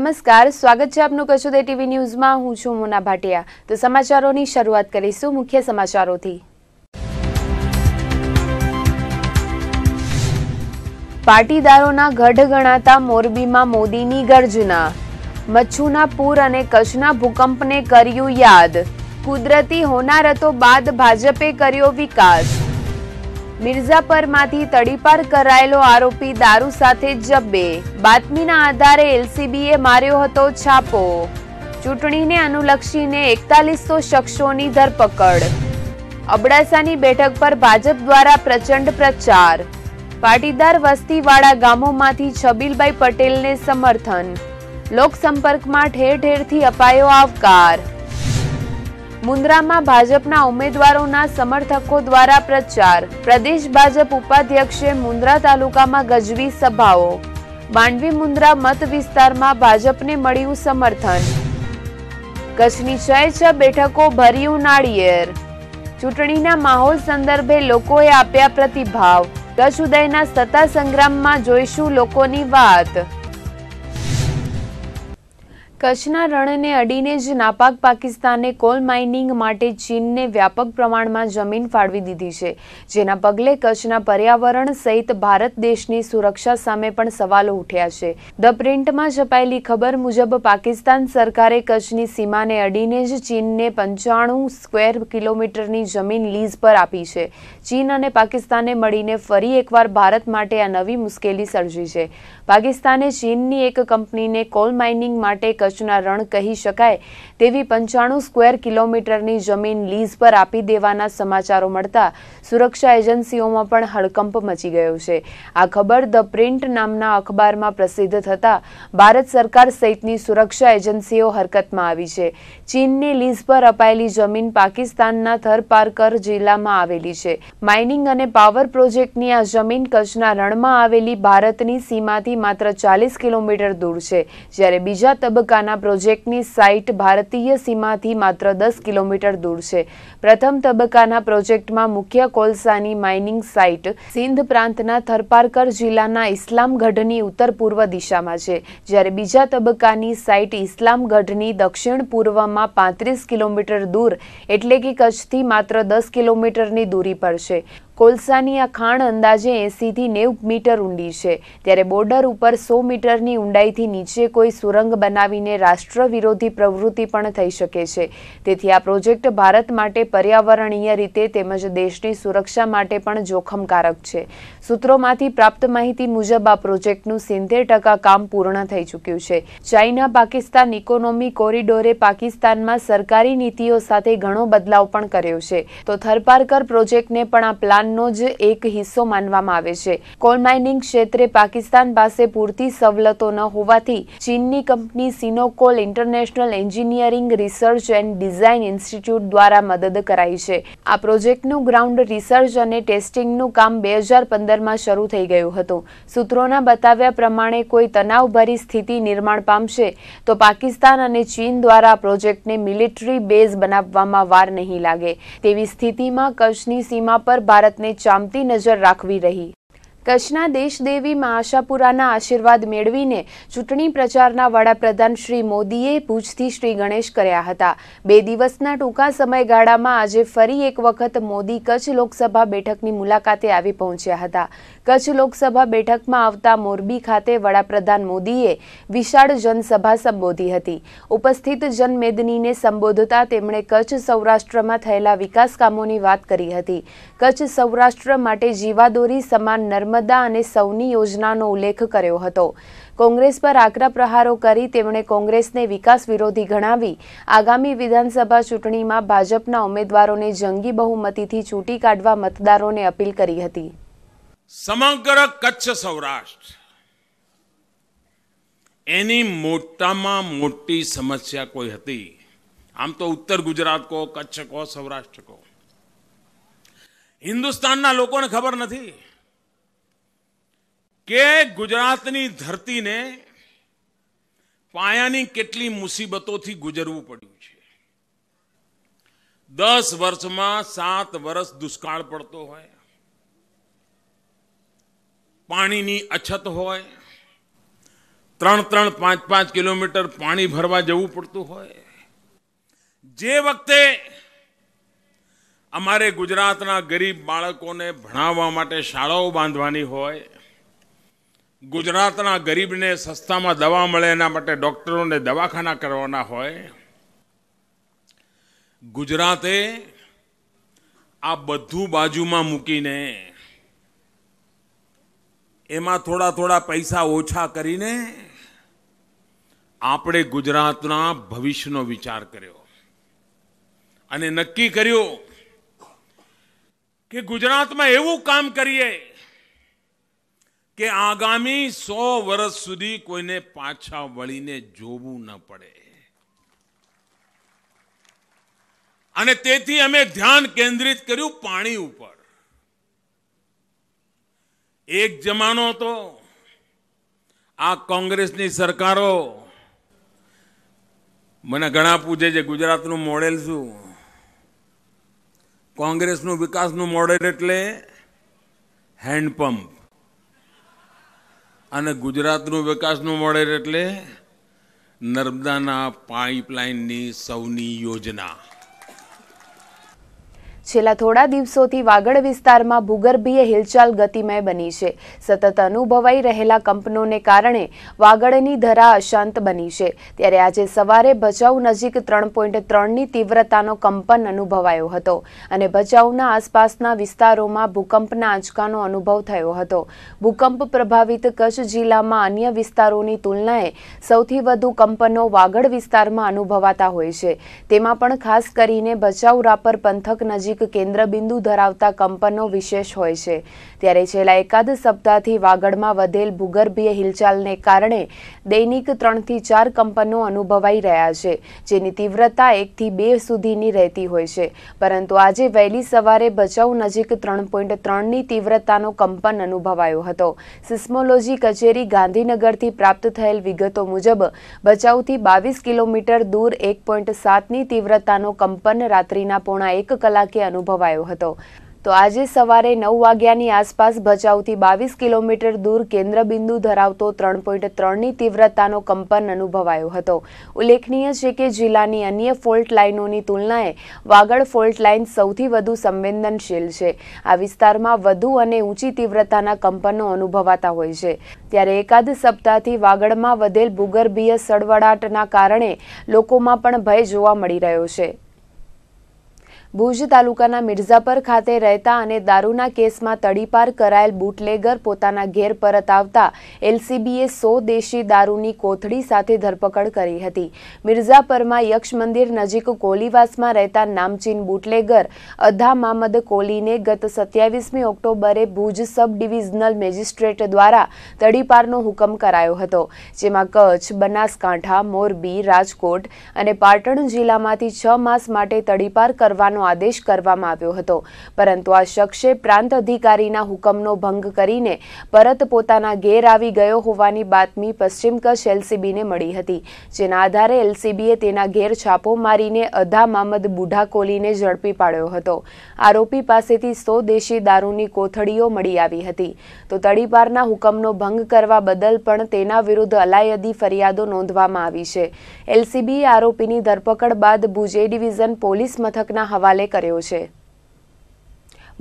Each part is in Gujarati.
નમસ્કાર સ્વાગત છે આપનું કચોદે ટીવી ન્યૂઝમાં હું છું મોના ભાટિયા તો સમાચારોની શરૂઆત કરીશું મુખ્ય સમાચારોથી પાટીદારોના ગઢ ગણાતા મોરબીમાં મોદીની ગર્જના મચ્છુના પૂર અને કચ્છના ભૂકંપને કર્યું યાદ કુદરતી હોનારતો બાદ ભાજપે કર્યો વિકાસ મિર્ઝાપરમાંથી તડીપાર કરાયેલો આરોપી દારૂ સાથે જબ્બે બાતમીના આધારે એલસીબીએ માર્યો હતો છાપો ચૂંટણીને અનુલક્ષીને એકતાલીસો શખ્સોની ધરપકડ અબડાસાની બેઠક પર ભાજપ દ્વારા પ્રચંડ પ્રચાર પાટીદાર વસ્તીવાળા ગામોમાંથી છબીલભાઈ પટેલને સમર્થન લોકસંપર્કમાં ઠેર ઠેરથી અપાયો આવકાર મુન્દ્રામાં ભાજપના ઉમેદવારોના સમર્થકો દ્વારા પ્રચાર પ્રદેશ ભાજપ ઉપાધ્યક્ષે મુન્દ્રા તાલુકામાં ગજવી સભાઓ માંડવી મુન્દ્રા મત વિસ્તારમાં ભાજપને મળ્યું સમર્થન કચ્છની છ છ બેઠકો ભર્યું નાળિયેર ચૂંટણીના માહોલ સંદર્ભે લોકોએ આપ્યા પ્રતિભાવ કચ્છ ઉદયના સત્તા સંગ્રામમાં જોઈશું લોકોની વાત કચ્છના રણને અડીને જ નાપાક પાકિસ્તાને કોલ માઇનિંગ માટે ચીનને વ્યાપક પ્રમાણમાં જમીન ફાળવી દીધી છે જેના પગલે કચ્છના પર્યાવરણ સહિત ભારત દેશની સુરક્ષા સામે પણ સવાલો ઉઠ્યા છે ધ પ્રિન્ટમાં છપાયેલી ખબર મુજબ પાકિસ્તાન સરકારે કચ્છની સીમાને અડીને જ ચીનને પંચાણું સ્ક્વેર કિલોમીટરની જમીન લીઝ પર આપી છે ચીન અને પાકિસ્તાને મળીને ફરી એકવાર ભારત માટે આ નવી મુશ્કેલી સર્જી છે પાકિસ્તાને ચીનની એક કંપનીને કોલ માઇનિંગ માટે કચ્છના રણ કહી શકાય તેવી પંચાણું સ્ક્વેર કિલોમીટરની જમીન લીઝ પર આપી દેવાના સમાચારો મળતા સુરક્ષા એજન્સીઓમાં પણ હડકંપ મચી ગયો છે આ ખબર ધ પ્રિન્ટ નામના અખબારમાં પ્રસિદ્ધ થતાં ભારત સરકાર સહિતની સુરક્ષા એજન્સીઓ હરકતમાં આવી છે ચીનની લીઝ પર અપાયેલી જમીન પાકિસ્તાનના થરપારકર જિલ્લામાં આવેલી છે માઇનિંગ અને પાવર પ્રોજેક્ટની આ જમીન કચ્છના રણમાં આવેલી ભારતની સીમાથી માત્ર ચાલીસ કિલોમીટર દૂર છે જ્યારે બીજા તબક્કાના પ્રોજેક્ટની સાઇટ ભારતીય સીમાથી માત્ર દસ કિલોમીટર દૂર છે પ્રથમ તબક્કાના પ્રોજેક્ટમાં મુખ્ય કોલસાની માઇનિંગ સાઇટ સિંધ પ્રાંતના થરપારકર જિલ્લાના ઇસ્લામગઢની ઉત્તર પૂર્વ દિશામાં છે જ્યારે બીજા તબક્કાની સાઇટ ઇસ્લામગઢની દક્ષિણ પૂર્વમાં જિલ્લામાં પાંત્રીસ કિલોમીટર દૂર એટલે કે કચ્છથી માત્ર દસ કિલોમીટરની દૂરી પર છે કોલસાની આ ખાણ અંદાજે એંસીથી નેવું મીટર ઊંડી છે ત્યારે બોર્ડર ઉપર સો મીટરની ઊંડાઈથી નીચે કોઈ સુરંગ બનાવીને રાષ્ટ્ર વિરોધી પ્રવૃત્તિ પણ થઈ શકે છે તેથી આ પ્રોજેક્ટ ભારત માટે પર્યાવરણીય રીતે તેમજ દેશની સુરક્ષા માટે પણ જોખમકારક છે સૂત્રોમાંથી પ્રાપ્ત માહિતી મુજબ આ પ્રોજેક્ટનું સિત્તેર ટકા કામ પૂર્ણ થઈ ચૂક્યું છે ચાઇના પાકિસ્તાન ઇકોનોમી કોરિડોરે પાકિસ્તાનમાં સરકારી નીતિઓ સાથે ઘણો બદલાવ પણ કર્યો છે તો થરપારકર પ્રોજેક્ટને પણ આ પ્લાન વિજ્ઞાનનો જ એક હિસ્સો માનવામાં આવે છે કોલ માઇનિંગ ક્ષેત્રે પાકિસ્તાન પાસે પૂરતી સવલતો ન હોવાથી ચીનની company Sinocoal international engineering research and design institute દ્વારા મદદ કરાઈ છે આ પ્રોજેક્ટનું ગ્રાઉન્ડ રિસર્ચ અને ટેસ્ટિંગનું કામ બે હજાર પંદરમાં શરૂ થઈ ગયું હતું સૂત્રોના બતાવ્યા પ્રમાણે કોઈ તણાવભરી સ્થિતિ નિર્માણ પામશે તો પાકિસ્તાન અને ચીન દ્વારા આ પ્રોજેક્ટને મિલિટરી બેઝ બનાવવામાં વાર નહીં લાગે તેવી સ્થિતિમાં કચ્છની સીમા પર ભારત ભારતને ચામતી નજર રાખવી રહી કચ્છના દેશદેવી માં આશાપુરાના આશીર્વાદ મેળવીને ચૂંટણી પ્રચારના વડાપ્રધાન શ્રી મોદીએ ભુજથી શ્રી ગણેશ કર્યા હતા બે દિવસના ટૂંકા સમયગાળામાં આજે ફરી એક વખત મોદી કચ્છ લોકસભા બેઠકની મુલાકાતે આવી પહોંચ્યા હતા કચ્છ લોકસભા બેઠકમાં આવતા મોરબી ખાતે વડાપ્રધાન મોદીએ વિશાળ જનસભા સંબોધી હતી ઉપસ્થિત જનમેદનીને સંબોધતા તેમણે કચ્છ સૌરાષ્ટ્રમાં થયેલા વિકાસ કામોની વાત કરી હતી કચ્છ સૌરાષ્ટ્ર માટે જીવાદોરી સમાન નર્મદા અને સૌની યોજનાનો ઉલ્લેખ કર્યો હતો કોંગ્રેસ પર આકરા પ્રહારો કરી તેમણે કોંગ્રેસને વિકાસ વિરોધી ગણાવી આગામી વિધાનસભા ચૂંટણીમાં ભાજપના ઉમેદવારોને જંગી બહુમતીથી ચૂંટી કાઢવા મતદારોને અપીલ કરી હતી સમગ્ર કચ્છ સૌરાષ્ટ્ર એની મોટામાં મોટી સમસ્યા કોઈ હતી આમ તો ઉત્તર ગુજરાત કહો કચ્છ કહો સૌરાષ્ટ્ર કહો હિન્દુસ્તાનના લોકોને ખબર નથી કે ગુજરાતની ધરતીને પાયાની કેટલી મુસીબતોથી ગુજરવું પડ્યું છે દસ વર્ષમાં સાત વર્ષ દુષ્કાળ પડતો હોય પાણીની અછત હોય ત્રણ ત્રણ પાંચ પાંચ કિલોમીટર પાણી ભરવા જવું પડતું હોય જે વખતે અમારે ગુજરાતના ગરીબ બાળકોને ભણાવવા માટે શાળાઓ બાંધવાની હોય ગુજરાતના ગરીબને સસ્તામાં દવા મળે એના માટે ડૉક્ટરોને દવાખાના કરવાના હોય ગુજરાતે આ બધું બાજુમાં મૂકીને એમાં થોડા થોડા પૈસા ઓછા કરીને આપણે ગુજરાતના ભવિષ્યનો વિચાર કર્યો અને નક્કી કર્યું કે ગુજરાતમાં એવું કામ કરીએ કે આગામી સો વર્ષ સુધી કોઈને પાછા વળીને જોવું ન પડે અને તેથી અમે ધ્યાન કેન્દ્રિત કર્યું પાણી ઉપર એક જમાનો તો આ કોંગ્રેસની સરકારો મને ઘણા પૂછે છે ગુજરાતનું મોડેલ શું કોંગ્રેસનું વિકાસનું મોડેલ એટલે હેન્ડપંપ અને ગુજરાતનું વિકાસનું મોડેલ એટલે નર્મદાના પાઇપલાઇનની સૌની યોજના છેલ્લા થોડા દિવસોથી વાગડ વિસ્તારમાં ભૂગર્ભીય હિલચાલ ગતિમય બની છે સતત અનુભવાઈ રહેલા કંપનોને કારણે વાગડની ધરા અશાંત બની છે ત્યારે આજે સવારે ભચાઉ નજીક ત્રણ પોઈન્ટ ત્રણની તીવ્રતાનો કંપન અનુભવાયો હતો અને ભચાઉના આસપાસના વિસ્તારોમાં ભૂકંપના આંચકાનો અનુભવ થયો હતો ભૂકંપ પ્રભાવિત કચ્છ જિલ્લામાં અન્ય વિસ્તારોની તુલનાએ સૌથી વધુ કંપનો વાગડ વિસ્તારમાં અનુભવાતા હોય છે તેમાં પણ ખાસ કરીને ભચાઉ રાપર પંથક નજીક આર્થિક કેન્દ્રબિંદુ ધરાવતા કંપનો વિશેષ હોય છે ત્યારે છેલ્લા એકાદ સપ્તાહથી વાગડમાં વધેલ ભૂગર્ભીય હિલચાલને કારણે દૈનિક ત્રણથી ચાર કંપનો અનુભવાઈ રહ્યા છે જેની તીવ્રતા એકથી બે સુધીની રહેતી હોય છે પરંતુ આજે વહેલી સવારે ભચાઉ નજીક ત્રણ પોઈન્ટ ત્રણની તીવ્રતાનો કંપન અનુભવાયો હતો સિસ્મોલોજી કચેરી ગાંધીનગરથી પ્રાપ્ત થયેલ વિગતો મુજબ ભચાઉથી બાવીસ કિલોમીટર દૂર એક પોઈન્ટ સાતની તીવ્રતાનો કંપન રાત્રિના પોણા એક કલાકે અનુભવાયો હતો તો આજે સવારે નવ વાગ્યાની આસપાસ ભચાઉથી બાવીસ કિલોમીટર દૂર કેન્દ્રબિંદુ ધરાવતો ત્રણ પોઈન્ટ ત્રણની તીવ્રતાનો કંપન અનુભવાયો હતો ઉલ્લેખનીય છે કે જિલ્લાની અન્ય ફોલ્ટ લાઇનોની તુલનાએ વાગડ ફોલ્ટ લાઇન સૌથી વધુ સંવેદનશીલ છે આ વિસ્તારમાં વધુ અને ઊંચી તીવ્રતાના કંપનો અનુભવાતા હોય છે ત્યારે એકાદ સપ્તાહથી વાગડમાં વધેલ ભૂગર્ભીય સળવળાટના કારણે લોકોમાં પણ ભય જોવા મળી રહ્યો છે ભુજ તાલુકાના મિર્ઝાપર ખાતે રહેતા અને દારૂના કેસમાં તડીપાર કરાયેલ બુટલેગર પોતાના ઘેર પરત આવતા એલસીબીએ સો દેશી દારૂની કોથળી સાથે ધરપકડ કરી હતી મિર્ઝાપરમાં યક્ષ મંદિર નજીક કોલીવાસમાં રહેતા નામચીન બુટલેગર અધા મામદ કોલીને ગત સત્યાવીસમી ઓક્ટોબરે ભુજ સબ ડિવિઝનલ મેજિસ્ટ્રેટ દ્વારા તડીપારનો હુકમ કરાયો હતો જેમાં કચ્છ બનાસકાંઠા મોરબી રાજકોટ અને પાટણ જિલ્લામાંથી છ માસ માટે તડીપાર કરવાનો આદેશ કરવામાં આવ્યો હતો પરંતુ આ શખ્સે પ્રાંત અધિકારીના હુકમનો ભંગ કરીને પરત પોતાના ઘેર આવી ગયો હોવાની બાતમી પશ્ચિમ કચ્છ એલસીબીને મળી હતી જેના આધારે એલસીબીએ તેના ઘેર છાપો મારીને અધા મામદ બુઢા ઝડપી પાડ્યો હતો આરોપી પાસેથી સો દેશી દારૂની કોથળીઓ મળી આવી હતી તો તડીપારના હુકમનો ભંગ કરવા બદલ પણ તેના વિરુદ્ધ અલાયદી ફરિયાદો નોંધવામાં આવી છે એલસીબીએ આરોપીની ધરપકડ બાદ ભુજે ડિવિઝન પોલીસ મથકના હવા હવાલે કર્યો છે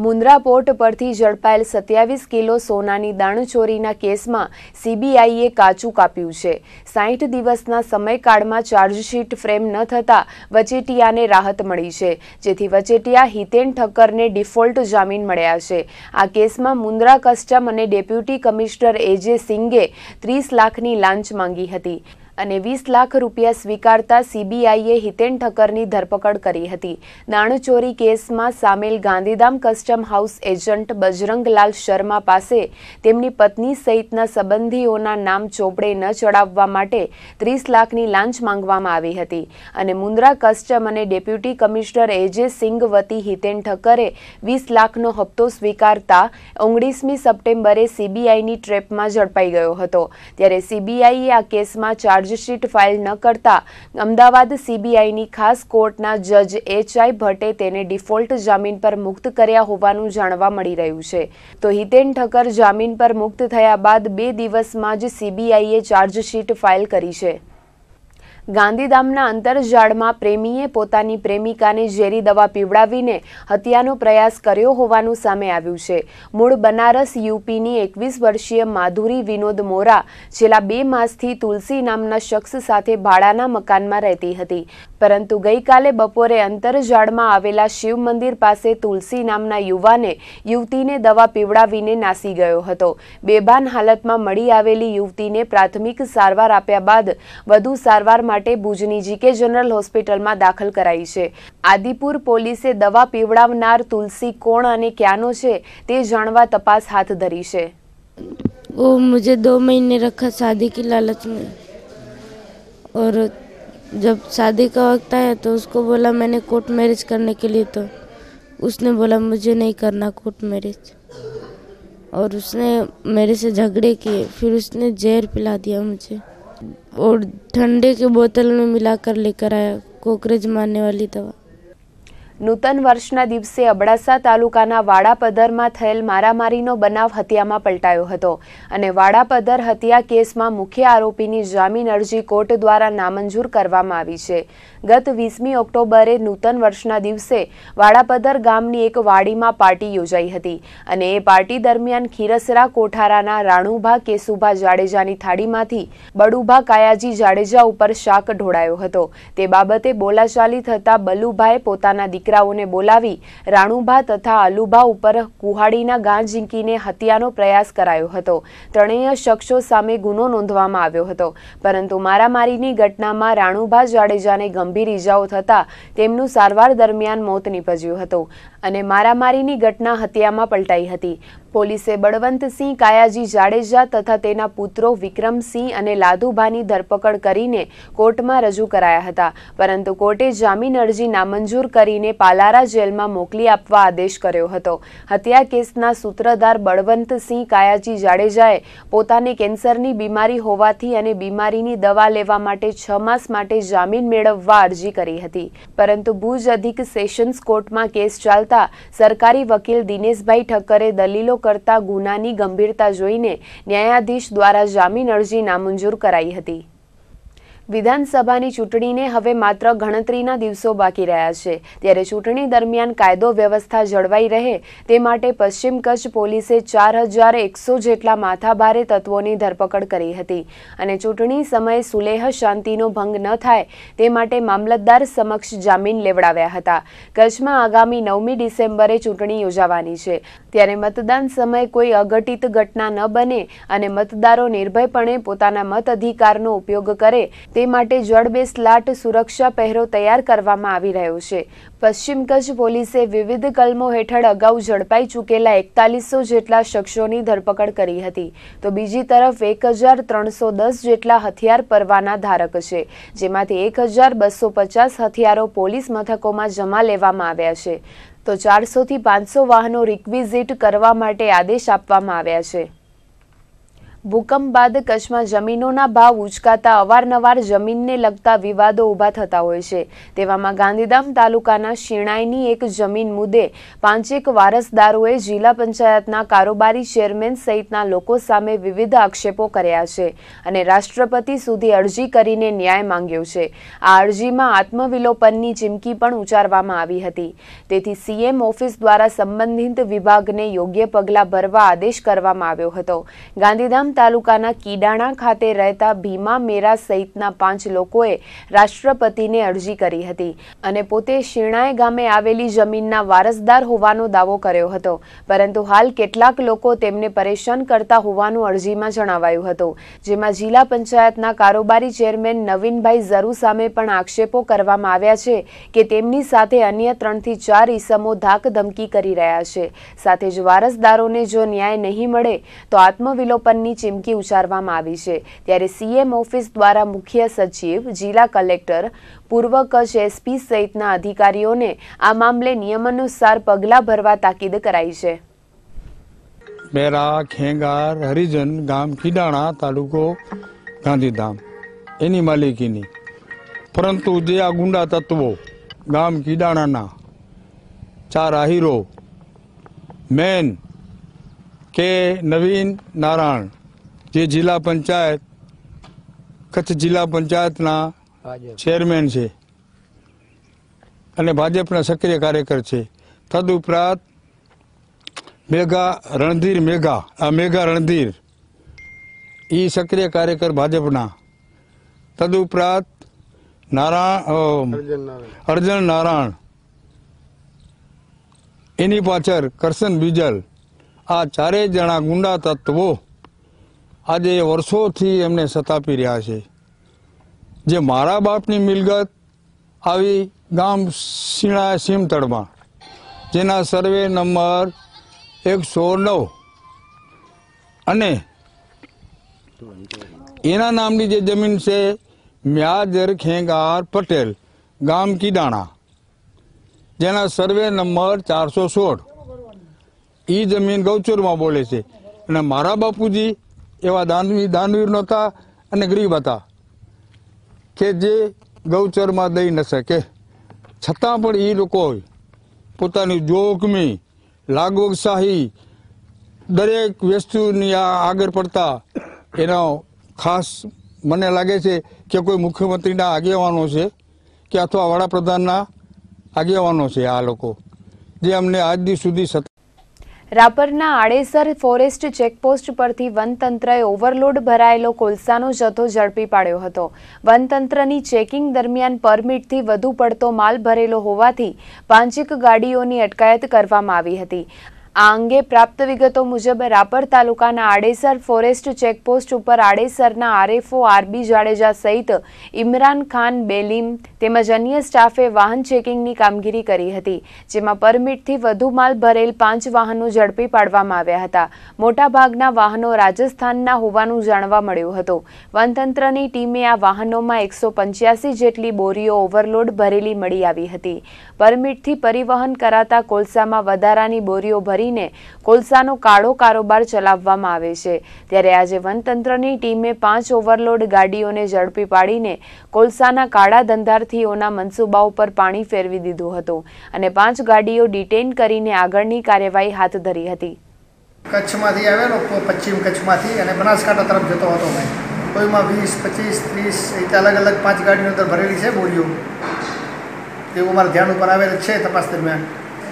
મુન્દ્રા પોર્ટ પરથી ઝડપાયેલ સત્યાવીસ કિલો સોનાની દાણચોરીના કેસમાં સીબીઆઈએ કાચું કાપ્યું છે સાહીઠ દિવસના સમયકાળમાં ચાર્જશીટ ફ્રેમ ન થતાં વચેટિયાને રાહત મળી છે જેથી વચેટિયા હિતેન ઠક્કરને ડિફોલ્ટ જામીન મળ્યા છે આ કેસમાં મુન્દ્રા કસ્ટમ અને ડેપ્યુટી કમિશનર એજે સિંઘે ત્રીસ લાખની લાંચ માંગી હતી અને વીસ લાખ રૂપિયા સ્વીકારતા સીબીઆઈએ હિતેન ઠક્કરની ધરપકડ કરી હતી નાણચોરી કેસમાં સામેલ Gandhidham custom house agent Bajranglal Sharma પાસે તેમની પત્ની સહિતના સંબંધીઓના નામ ચોપડે ન ચડાવવા માટે ત્રીસ લાખની લાંચ માંગવામાં આવી હતી અને મુન્દ્રા કસ્ટમ અને ડેપ્યુટી કમિશનર એજે સિંઘ વતી હિતેન ઠક્કરે વીસ લાખનો હપ્તો સ્વીકારતા ઓગણીસમી સપ્ટેમ્બરે સીબીઆઈની ટ્રેપમાં ઝડપાઈ ગયો હતો ત્યારે સીબીઆઈએ આ કેસમાં ચાર્જ ચાર્જશીટ ફાઇલ ન કરતા અમદાવાદ સીબીઆઈની ખાસ કોર્ટના જજ એચઆઈ ભટ્ટે તેને ડિફોલ્ટ જામીન પર મુક્ત કર્યા હોવાનું જાણવા મળી રહ્યું છે તો હિતેન ઠક્કર જામીન પર મુક્ત થયા બાદ બે દિવસમાં જ સીબીઆઈએ ચાર્જશીટ ફાઇલ કરી છે ગાંધીધામના અંતરજાળમાં પ્રેમીએ પોતાની પ્રેમિકાને ઝેરી દવા પીવડાવીને હત્યાનો પ્રયાસ કર્યો હોવાનું સામે આવ્યું છે મૂળ બનારસ યુપીની એકવીસ વર્ષીય માધુરી વિનોદ મોરા છેલ્લા બે માસથી તુલસી નામના શખ્સ સાથે ભાડાના મકાનમાં રહેતી હતી પરંતુ ગઈકાલે બપોરે અંતરજાળમાં આવેલા શિવ મંદિર પાસે તુલસી નામના યુવાને યુવતીને દવા પીવડાવીને નાસી ગયો હતો બેભાન હાલતમાં મળી આવેલી યુવતીને પ્રાથમિક સારવાર આપ્યા બાદ વધુ સારવાર માટે ભુજની જીકે જનરલ હોસ્પિટલમાં દાખલ કરાઈ છે આદિપુર પોલીસે દવા પીવડાવનાર તુલસી કોણ અને ક્યાંનો છે તે જાણવા તપાસ હાથ ધરી છે वो मुझे दो महीने रखा शादी की लालच में और जब शादी का वक्त आया तो उसको बोला मैंने कोर्ट मैरिज करने के लिए तो उसने बोला मुझे नहीं करना कोर्ट मैरिज और उसने मेरे से झगड़े किए फिर उसने जहर पिला दिया मुझे और ठंडे के बोतल में मिलाकर लेकर आया કોકરેજ મારને વાલી દવા નૂતન વર્ષના દિવસે અબડાસા તાલુકાના વાડાપદરમાં થયેલ મારામારીનો બનાવ હત્યામાં પલટાયો હતો અને વાડાપદર હત્યા કેસમાં મુખ્ય આરોપીની જામીન અરજી કોર્ટ દ્વારા નામંજૂર કરવામાં આવી છે ગત વીસમી ઓક્ટોબરે નૂતન વર્ષના દિવસે વાડાપદર ગામની એક વાડીમાં પાર્ટી યોજાઈ હતી અને એ પાર્ટી દરમિયાન ખીરસરા કોઠારાના રાણુભા કેસુભા જાડેજાની થાળીમાંથી બડુભા કાયાજી જાડેજા ઉપર શાક ઢોળાયો હતો તે બાબતે બોલાચાલી થતાં બલુભાઈ પોતાના દીકરાઓને બોલાવી રાણુભા તથા અલુભા ઉપર કુહાડીના ગાં ઝીંકીને હત્યાનો પ્રયાસ કરાયો હતો ત્રણેય શખ્સો સામે ગુનો નોંધવામાં આવ્યો હતો પરંતુ મારામારીની ઘટનામાં રાણુભા જાડેજાને ગંભીર ગંભીર ઇજાઓ થતાં તેમનું સારવાર દરમિયાન મોત નીપજ્યું હતું અને મારામારીની ઘટના હત્યામાં પલટાઈ હતી પોલીસે બળવંતસિંહ કાયાજી જાડેજા તથા તેના પુત્રો વિક્રમસિંહ અને લાધુભાની ધરપકડ કરીને કોર્ટમાં રજૂ કરાયા હતા પરંતુ કોર્ટે જામીન અરજી નામંજૂર કરીને પાલારા જેલમાં મોકલી આપવા આદેશ કર્યો હતો હત્યા કેસના સૂત્રધાર બળવંતસિંહ કાયાજી જાડેજાએ પોતાને કેન્સરની બીમારી હોવાથી અને બીમારીની દવા લેવા માટે છ માસ માટે જામીન મેળવવા અરજી કરી હતી પરંતુ ભુજ અધિક સેશન્સ કોર્ટમાં કેસ ચાલતા સરકારી વકીલ દિનેશભાઈ ઠક્કરે દલીલો કરતા ગુનાની ગંભીરતા જોઈને ન્યાયાધીશ દ્વારા જામીન અરજી નામંજૂર કરાઈ હતી વિધાનસભાની ચૂંટણીને હવે માત્ર ગણતરીના દિવસો બાકી રહ્યા છે ત્યારે ચૂંટણી દરમિયાન કાયદો વ્યવસ્થા જળવાઈ રહે તે માટે પશ્ચિમ કચ્છ પોલીસે ચાર હજાર એકસો જેટલા માથાભારે તત્વોની ધરપકડ કરી હતી અને ચૂંટણી સમયે સુલેહ શાંતિનો ભંગ ન થાય તે માટે મામલતદાર સમક્ષ જામીન લેવડાવ્યા હતા કચ્છમાં આગામી નવમી ડિસેમ્બરે ચૂંટણી યોજાવાની છે ત્યારે મતદાન સમયે કોઈ અઘટિત ઘટના ન બને અને મતદારો નિર્ભયપણે પોતાના મત અધિકારનો ઉપયોગ કરે તે માટે જળ બેસ લાટ સુરક્ષા પહેરો તૈયાર કરવામાં આવી રહ્યો છે પશ્ચિમ કચ્છ પોલીસે વિવિધ કલમો હેઠળ અગાઉ ઝડપાઈ ચૂકેલા એકતાલીસો જેટલા શખ્સોની ધરપકડ કરી હતી તો બીજી તરફ એક હજાર ત્રણસો દસ જેટલા હથિયાર પરવાના ધારક છે જેમાંથી એક હજાર બસો પચાસ હથિયારો પોલીસ મથકોમાં જમા લેવામાં આવ્યા છે તો ચારસોથી પાંચસો વાહનો રિક્વિઝિટ કરવા માટે આદેશ આપવામાં આવ્યા છે ભૂકંપ બાદ કચ્છમાં જમીનોના ભાવ ઉચકાતા અવારનવાર જમીનને લગતા વિવાદો ઊભા થતા હોય છે તેવામાં ગાંધીધામ તાલુકાના શિણાઈની એક જમીન મુદ્દે પાંચેક વારસદારોએ જિલ્લા પંચાયતના કારોબારી ચેરમેન સહિતના લોકો સામે વિવિધ આક્ષેપો કર્યા છે અને રાષ્ટ્રપતિ સુધી અરજી કરીને ન્યાય માંગ્યો છે આ અરજીમાં આત્મવિલોપનની ચીમકી પણ ઉચ્ચારવામાં આવી હતી તેથી સીએમ ઓફિસ દ્વારા સંબંધિત વિભાગને યોગ્ય પગલાં ભરવા આદેશ કરવામાં આવ્યો હતો ગાંધીધામ તાલુકાના કીડાણા ખાતે રહેતા ભીમા મેરા સહિતના પાંચ લોકોએ રાષ્ટ્રપતિને અરજી કરી હતી અને પોતે શિણાય ગામે આવેલી જમીનના વારસદાર હોવાનો દાવો કર્યો હતો પરંતુ હાલ કેટલાક લોકો તેમને પરેશાન કરતા હોવાનું અરજીમાં જણાવાયું હતું જેમાં જિલ્લા પંચાયતના કારોબારી ચેરમેન નવીનભાઈ ઝરુ સામે પણ આક્ષેપો કરવામાં આવ્યા છે કે તેમની સાથે અન્ય ત્રણથી ચાર ઇસમો ધાક ધમકી કરી રહ્યા છે સાથે જ વારસદારોને જો ન્યાય નહીં મળે તો આત્મવિલોપનની ચીમકી ઉચ્ચારવામાં આવી છે ત્યારે સીએમ ઓફિસ દ્વારા મુખ્ય સચિવ જિલ્લા કલેક્ટર પૂર્વ કચ્છ એસપી સહિતના અધિકારીઓને આ મામલે નિયમાનુસાર પગલાં ભરવા તાકીદ કરાઈ છે બેરા ખેંગાર હરિજન ગામ ખીડાણા તાલુકો ગાંધીધામ એની માલિકીની પરંતુ જે આ ગુંડા તત્વો ગામ ખીડાણાના ચાર હીરો મેન કે નવીન નારાયણ જે જિલ્લા પંચાયત કચ્છ જિલ્લા પંચાયતના ચેરમેન છે અને ભાજપના સક્રિય કાર્યકર છે તદુપરાંત મેઘા રણધીર મેઘા આ મેઘા રણધીર એ સક્રિય કાર્યકર ભાજપના તદુપરાંત નારાયણ અર્જન નારાયણ એની પાછળ કરશન બીજલ આ ચારેય જણા ગુંડા તત્વો આજે વર્ષોથી એમને સતાપી રહ્યા છે જે મારા બાપની મિલકત આવી ગામ સીણા સીમતળમાં જેના સર્વે નંબર એકસો નવ અને એના નામની જે જમીન છે મ્યાદર ખેંગાર પટેલ ગામ કીડાણા જેના સર્વે નંબર ચારસો સોળ એ જમીન ગૌચરમાં બોલે છે અને મારા બાપુજી એવા દાનવી દાનવીર નહોતા અને ગરીબ હતા કે જે ગૌચરમાં દઈ ન શકે છતાં પણ એ લોકો પોતાની જોખમી લાગવગશાહી દરેક વસ્તુની આગળ પડતા એનો ખાસ મને લાગે છે કે કોઈ મુખ્યમંત્રીના આગેવાનો છે કે અથવા વડાપ્રધાનના આગેવાનો છે આ લોકો જે અમને આજ સુધી રાપરના આડેસર ફોરેસ્ટ ચેકપોસ્ટ પરથી વનતંત્રએ ઓવરલોડ ભરાયેલો કોલસાનો જથ્થો ઝડપી પાડ્યો હતો વનતંત્રની ચેકિંગ દરમિયાન પરમિટથી વધુ પડતો માલ ભરેલો હોવાથી પાંચેક ગાડીઓની અટકાયત કરવામાં આવી હતી આ અંગે પ્રાપ્ત વિગતો મુજબ રાપર તાલુકાના આડેસર ફોરેસ્ટ ચેકપોસ્ટ ઉપર આડેસરના આરએફઓ આરબી જાડેજા સહિત ઇમરાન ખાન બેલીમ તેમજ અન્ય સ્ટાફે વાહન ચેકિંગની કામગીરી કરી હતી જેમાં પરમિટથી વધુ માલ ભરેલ પાંચ વાહનો ઝડપી પાડવામાં આવ્યા હતા મોટાભાગના વાહનો રાજસ્થાનના હોવાનું જાણવા મળ્યું હતું વનતંત્રની ટીમે આ વાહનોમાં એકસો પંચ્યાસી જેટલી બોરીઓ ઓવરલોડ ભરેલી મળી આવી હતી પરમિટથી પરિવહન કરાતા કોલસામાં વધારાની બોરીઓ ભરી કરીને કોલસાનો કાળો કારોબાર ચલાવવામાં આવે છે ત્યારે આજે વનતંત્રની ટીમે પાંચ ઓવરલોડ ગાડીઓને ઝડપી પાડીને કોલસાના કાળા ધંધાર્થીઓના મનસૂબા ઉપર પાણી ફેરવી દીધું હતું અને પાંચ ગાડીઓ ડિટેન કરીને આગળની કાર્યવાહી હાથ ધરી હતી કચ્છમાંથી આવેલો પશ્ચિમ કચ્છમાંથી અને બનાસકાંઠા તરફ જતો હતો મેં કોઈમાં વીસ પચીસ ત્રીસ રીતે અલગ અલગ પાંચ ગાડીની અંદર ભરેલી છે બોરીઓ એવું મારા ધ્યાન ઉપર આવેલ છે તપાસ દરમિયાન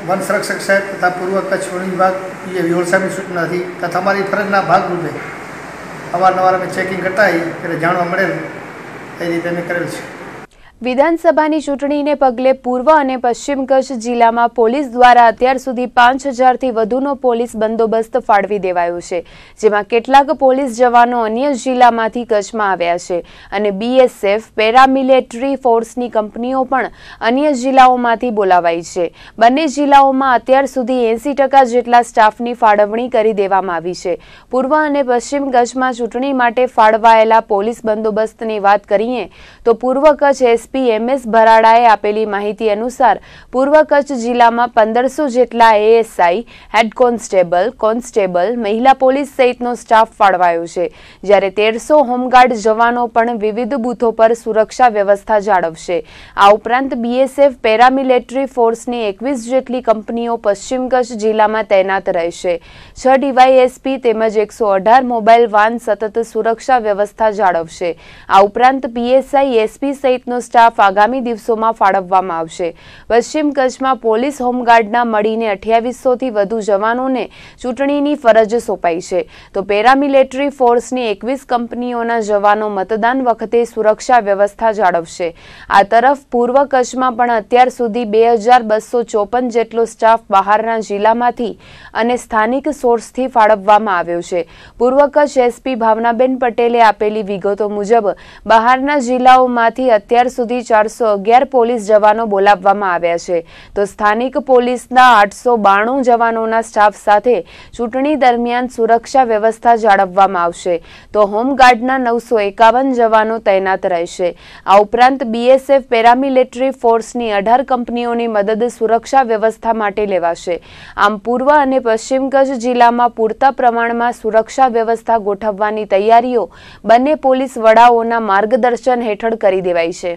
વન સંરક્ષક સાહેબ તથા પૂર્વ કચ્છ વન વિભાગ એ વ્યોલ સાહેબની સૂચના હતી તથા અમારી ફરજના ભાગરૂપે અવારનવાર અમે ચેકિંગ કરતા હોઈએ એટલે જાણવા મળેલ એ રીતે અમે કરેલ છે વિધાનસભાની ચૂંટણીને પગલે પૂર્વ અને પશ્ચિમ કચ્છ જિલ્લામાં પોલીસ દ્વારા અત્યાર સુધી પાંચ હજારથી વધુનો પોલીસ બંદોબસ્ત ફાળવી દેવાયો છે જેમાં કેટલાક પોલીસ જવાનો અન્ય જિલ્લામાંથી કચ્છમાં આવ્યા છે અને બીએસએફ પેરામિલેટરી ફોર્સની કંપનીઓ પણ અન્ય જિલ્લાઓમાંથી બોલાવાઈ છે બંને જિલ્લાઓમાં અત્યાર સુધી એંસી ટકા જેટલા સ્ટાફની ફાળવણી કરી દેવામાં આવી છે પૂર્વ અને પશ્ચિમ કચ્છમાં ચૂંટણી માટે ફાળવાયેલા પોલીસ બંદોબસ્તની વાત કરીએ તો પૂર્વ કચ્છ એસ એસપી એમએસ ભરાડાએ આપેલી માહિતી અનુસાર પૂર્વ કચ્છ જિલ્લામાં પંદરસો જેટલા એએસઆઈ હેડ કોન્સ્ટેબલ કોન્સ્ટેબલ મહિલા પોલીસ સહિતનો સ્ટાફ ફાળવાયો છે જ્યારે તેરસો હોમગાર્ડ જવાનો પણ વિવિધ બૂથો પર સુરક્ષા વ્યવસ્થા જાળવશે આ ઉપરાંત બીએસએફ પેરામિલેટરી ફોર્સની એકવીસ જેટલી કંપનીઓ પશ્ચિમ કચ્છ જિલ્લામાં તૈનાત રહેશે છ ડીવાયએસપી તેમજ એકસો અઢાર મોબાઈલ વાન સતત સુરક્ષા વ્યવસ્થા જાળવશે આ ઉપરાંત પીએસઆઈ એસપી સહિતનો સ્ટાફ સ્ટાફ આગામી દિવસોમાં ફાળવવામાં આવશે પશ્ચિમ કચ્છમાં પોલીસ હોમગાર્ડના મળીને અઠ્યાવીસોથી વધુ જવાનોને ચૂંટણીની ફરજ સોંપાઈ છે તો પેરામિલેટરી ફોર્સની એકવીસ કંપનીઓના જવાનો મતદાન વખતે સુરક્ષા વ્યવસ્થા જાળવશે આ તરફ પૂર્વ કચ્છમાં પણ અત્યાર સુધી બે હજાર બસો ચોપન જેટલો સ્ટાફ બહારના જિલ્લામાંથી અને સ્થાનિક સોર્સથી ફાળવવામાં આવ્યો છે પૂર્વ કચ્છ એસપી ભાવનાબેન પટેલે આપેલી વિગતો મુજબ બહારના જિલ્લાઓમાંથી અત્યાર સુધી સુધી ચારસો અગિયાર પોલીસ જવાનો બોલાવવામાં આવ્યા છે તો સ્થાનિક પોલીસના આઠસો બાણું જવાનોના સ્ટાફ સાથે ચૂંટણી દરમિયાન સુરક્ષા વ્યવસ્થા જાળવવામાં આવશે તો હોમગાર્ડના નવસો એકાવન જવાનો તૈનાત રહેશે આ ઉપરાંત બીએસએફ પેરામિલેટરી ફોર્સની અઢાર કંપનીઓની મદદ સુરક્ષા વ્યવસ્થા માટે લેવાશે આમ પૂર્વ અને પશ્ચિમ કચ્છ જિલ્લામાં પૂરતા પ્રમાણમાં સુરક્ષા વ્યવસ્થા ગોઠવવાની તૈયારીઓ બંને પોલીસ વડાઓના માર્ગદર્શન હેઠળ કરી દેવાઈ છે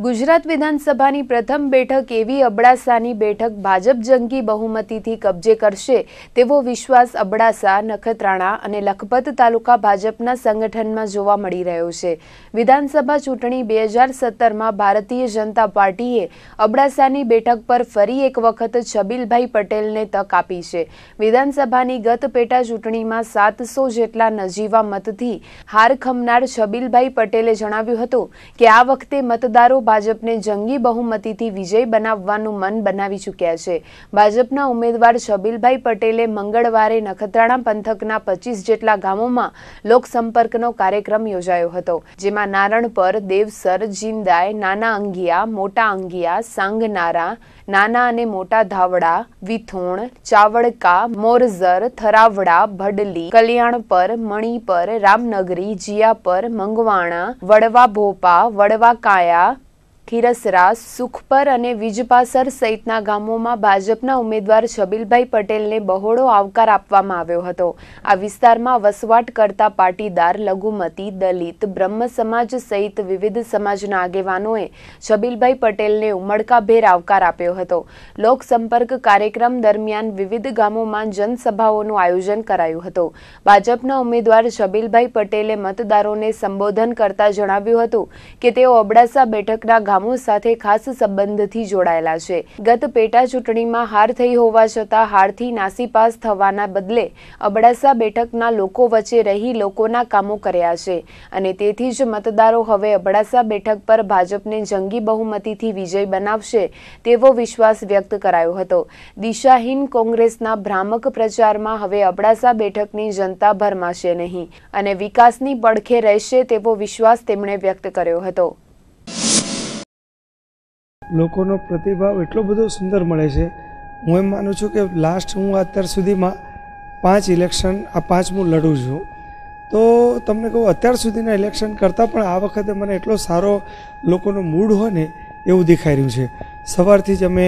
ગુજરાત વિધાનસભાની પ્રથમ બેઠક એવી અબડાસાની બેઠક ભાજપ જંગી બહુમતીથી કબજે કરશે તેવો વિશ્વાસ અબડાસા નખત્રાણા અને લખપત તાલુકા ભાજપના સંગઠનમાં જોવા મળી રહ્યો છે વિધાનસભા ચૂંટણી બે હજાર સત્તરમાં ભારતીય જનતા પાર્ટીએ અબડાસાની બેઠક પર ફરી એક વખત છબીલભાઈ પટેલને તક આપી છે વિધાનસભાની ગત પેટા ચૂંટણીમાં સાતસો જેટલા નજીવા મતથી હાર ખમનાર છબીલભાઈ પટેલે જણાવ્યું હતું કે આ વખતે મતદારો ભાજપને જંગી બહુમતીથી વિજય બનાવવાનું મન બનાવી ચૂક્યા છે ભાજપના ઉમેદવાર શબીલભાઈ પટેલે મંગળવારે નખત્રાણા પંથકના પચીસ જેટલા ગામોમાં લોકસંપર્કનો કાર્યક્રમ યોજાયો હતો જેમાં નારણપર દેવસર જીંદાય નાના અંગિયા મોટા અંગિયા સાંગનારા નાના અને મોટા ધાવડા વિથોણ ચાવડકા મોરઝર થરાવડા ભડલી કલ્યાણપર મણીપર રામનગરી જિયાપર મંગવાણા વડવા ભોપા વડવા કાયા ખીરસરાસ સુખપર અને વીજપાસર સહિતના ગામોમાં ભાજપના ઉમેદવાર છબીલભાઈ પટેલને બહોળો આવકાર આપવામાં આવ્યો હતો આ વિસ્તારમાં વસવાટ કરતા પાટીદાર લઘુમતી દલિત બ્રહ્મ સમાજ સહિત વિવિધ સમાજના આગેવાનોએ છબીલભાઈ પટેલને ઉમળકાભેર આવકાર આપ્યો હતો લોકસંપર્ક કાર્યક્રમ દરમિયાન વિવિધ ગામોમાં જનસભાઓનું આયોજન કરાયું હતું ભાજપના ઉમેદવાર છબીલભાઈ પટેલે મતદારોને સંબોધન કરતા જણાવ્યું હતું કે તેઓ અબડાસા બેઠકના ગામ કામો સાથે ખાસ સંબંધથી જોડાયેલા છે ગત પેટા ચૂંટણીમાં હાર થઈ હોવા છતાં હારથી નાસીપાસ થવાના બદલે અબડાસા બેઠકના લોકો વચ્ચે રહી લોકોના કામો કર્યા છે અને તેથી જ મતદારો હવે અબડાસા બેઠક પર ભાજપને જંગી બહુમતીથી વિજય બનાવશે તેવો વિશ્વાસ વ્યક્ત કરાયો હતો દિશાહીન કોંગ્રેસના ભ્રામક પ્રચારમાં હવે અબડાસા બેઠકની જનતા ભરમાશે નહીં અને વિકાસની પડખે રહેશે તેવો વિશ્વાસ તેમણે વ્યક્ત કર્યો હતો લોકોનો પ્રતિભાવ એટલો બધો સુંદર મળે છે હું એમ માનું છું કે લાસ્ટ હું અત્યાર સુધીમાં પાંચ ઇલેક્શન આ પાંચમું લડું છું તો તમને કહું અત્યાર સુધીના ઇલેક્શન કરતાં પણ આ વખતે મને એટલો સારો લોકોનો મૂડ હોય ને એવું દેખાઈ રહ્યું છે સવારથી જ અમે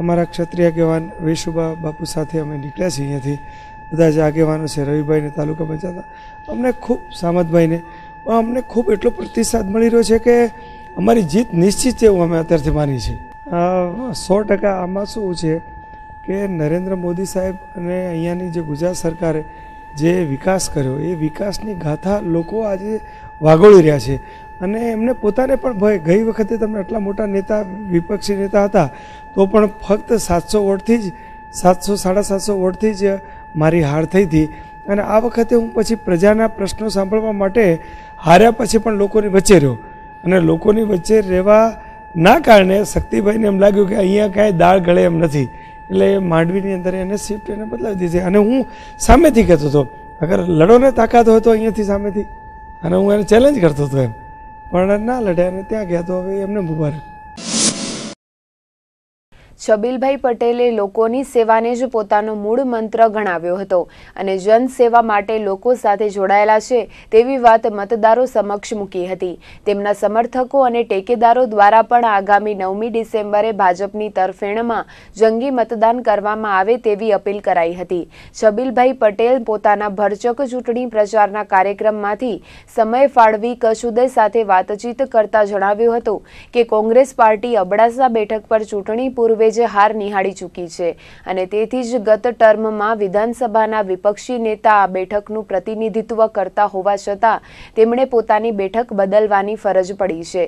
અમારા ક્ષત્રિય આગેવાન વેશુભા બાપુ સાથે અમે નીકળ્યા છીએ અહીંયાથી બધા જે આગેવાનો છે રવિભાઈને તાલુકા પંચાયત અમને ખૂબ સામતભાઈને અમને ખૂબ એટલો પ્રતિસાદ મળી રહ્યો છે કે અમારી જીત નિશ્ચિત છે એવું અમે અત્યારથી માની છે સો ટકા આમાં શું છે કે નરેન્દ્ર મોદી સાહેબ અને અહીંયાની જે ગુજરાત સરકારે જે વિકાસ કર્યો એ વિકાસની ગાથા લોકો આજે વાગોળી રહ્યા છે અને એમને પોતાને પણ ભય ગઈ વખતે તમને આટલા મોટા નેતા વિપક્ષી નેતા હતા તો પણ ફક્ત સાતસો વોટથી જ સાતસો સાડા સાતસો વોટથી જ મારી હાર થઈ હતી અને આ વખતે હું પછી પ્રજાના પ્રશ્નો સાંભળવા માટે હાર્યા પછી પણ લોકોની વચ્ચે રહ્યો અને લોકોની વચ્ચે રહેવા ના કારણે શક્તિભાઈને એમ લાગ્યું કે અહીંયા કાંઈ દાળ ગળે એમ નથી એટલે માંડવીની અંદર એને શિફ્ટ એને બદલાવી દીધી અને હું સામેથી કહેતો હતો અગર લડોને તાકાત હોય તો અહીંયાથી સામેથી અને હું એને ચેલેન્જ કરતો હતો એમ પણ ના લડ્યા અને ત્યાં ગયા તો હવે એમને મુબારક છબીલભાઈ પટેલે લોકોની સેવાને જ પોતાનો મૂળ મંત્ર ગણાવ્યો હતો અને જનસેવા માટે લોકો સાથે જોડાયેલા છે તેવી વાત મતદારો સમક્ષ મૂકી હતી તેમના સમર્થકો અને ટેકેદારો દ્વારા પણ આગામી નવમી ડિસેમ્બરે ભાજપની તરફેણમાં જંગી મતદાન કરવામાં આવે તેવી અપીલ કરાઈ હતી છબીલભાઈ પટેલ પોતાના ભરચક ચૂંટણી પ્રચારના કાર્યક્રમમાંથી સમય ફાળવી કશુદય સાથે વાતચીત કરતા જણાવ્યું હતું કે કોંગ્રેસ પાર્ટી અબડાસા બેઠક પર ચૂંટણી પૂર્વે કોંગ્રેસે હાર નિહાળી ચૂકી છે અને તેથી જ ગત ટર્મમાં વિધાનસભાના વિપક્ષી નેતા આ બેઠકનું પ્રતિનિધિત્વ કરતા હોવા છતાં તેમણે પોતાની બેઠક બદલવાની ફરજ પડી છે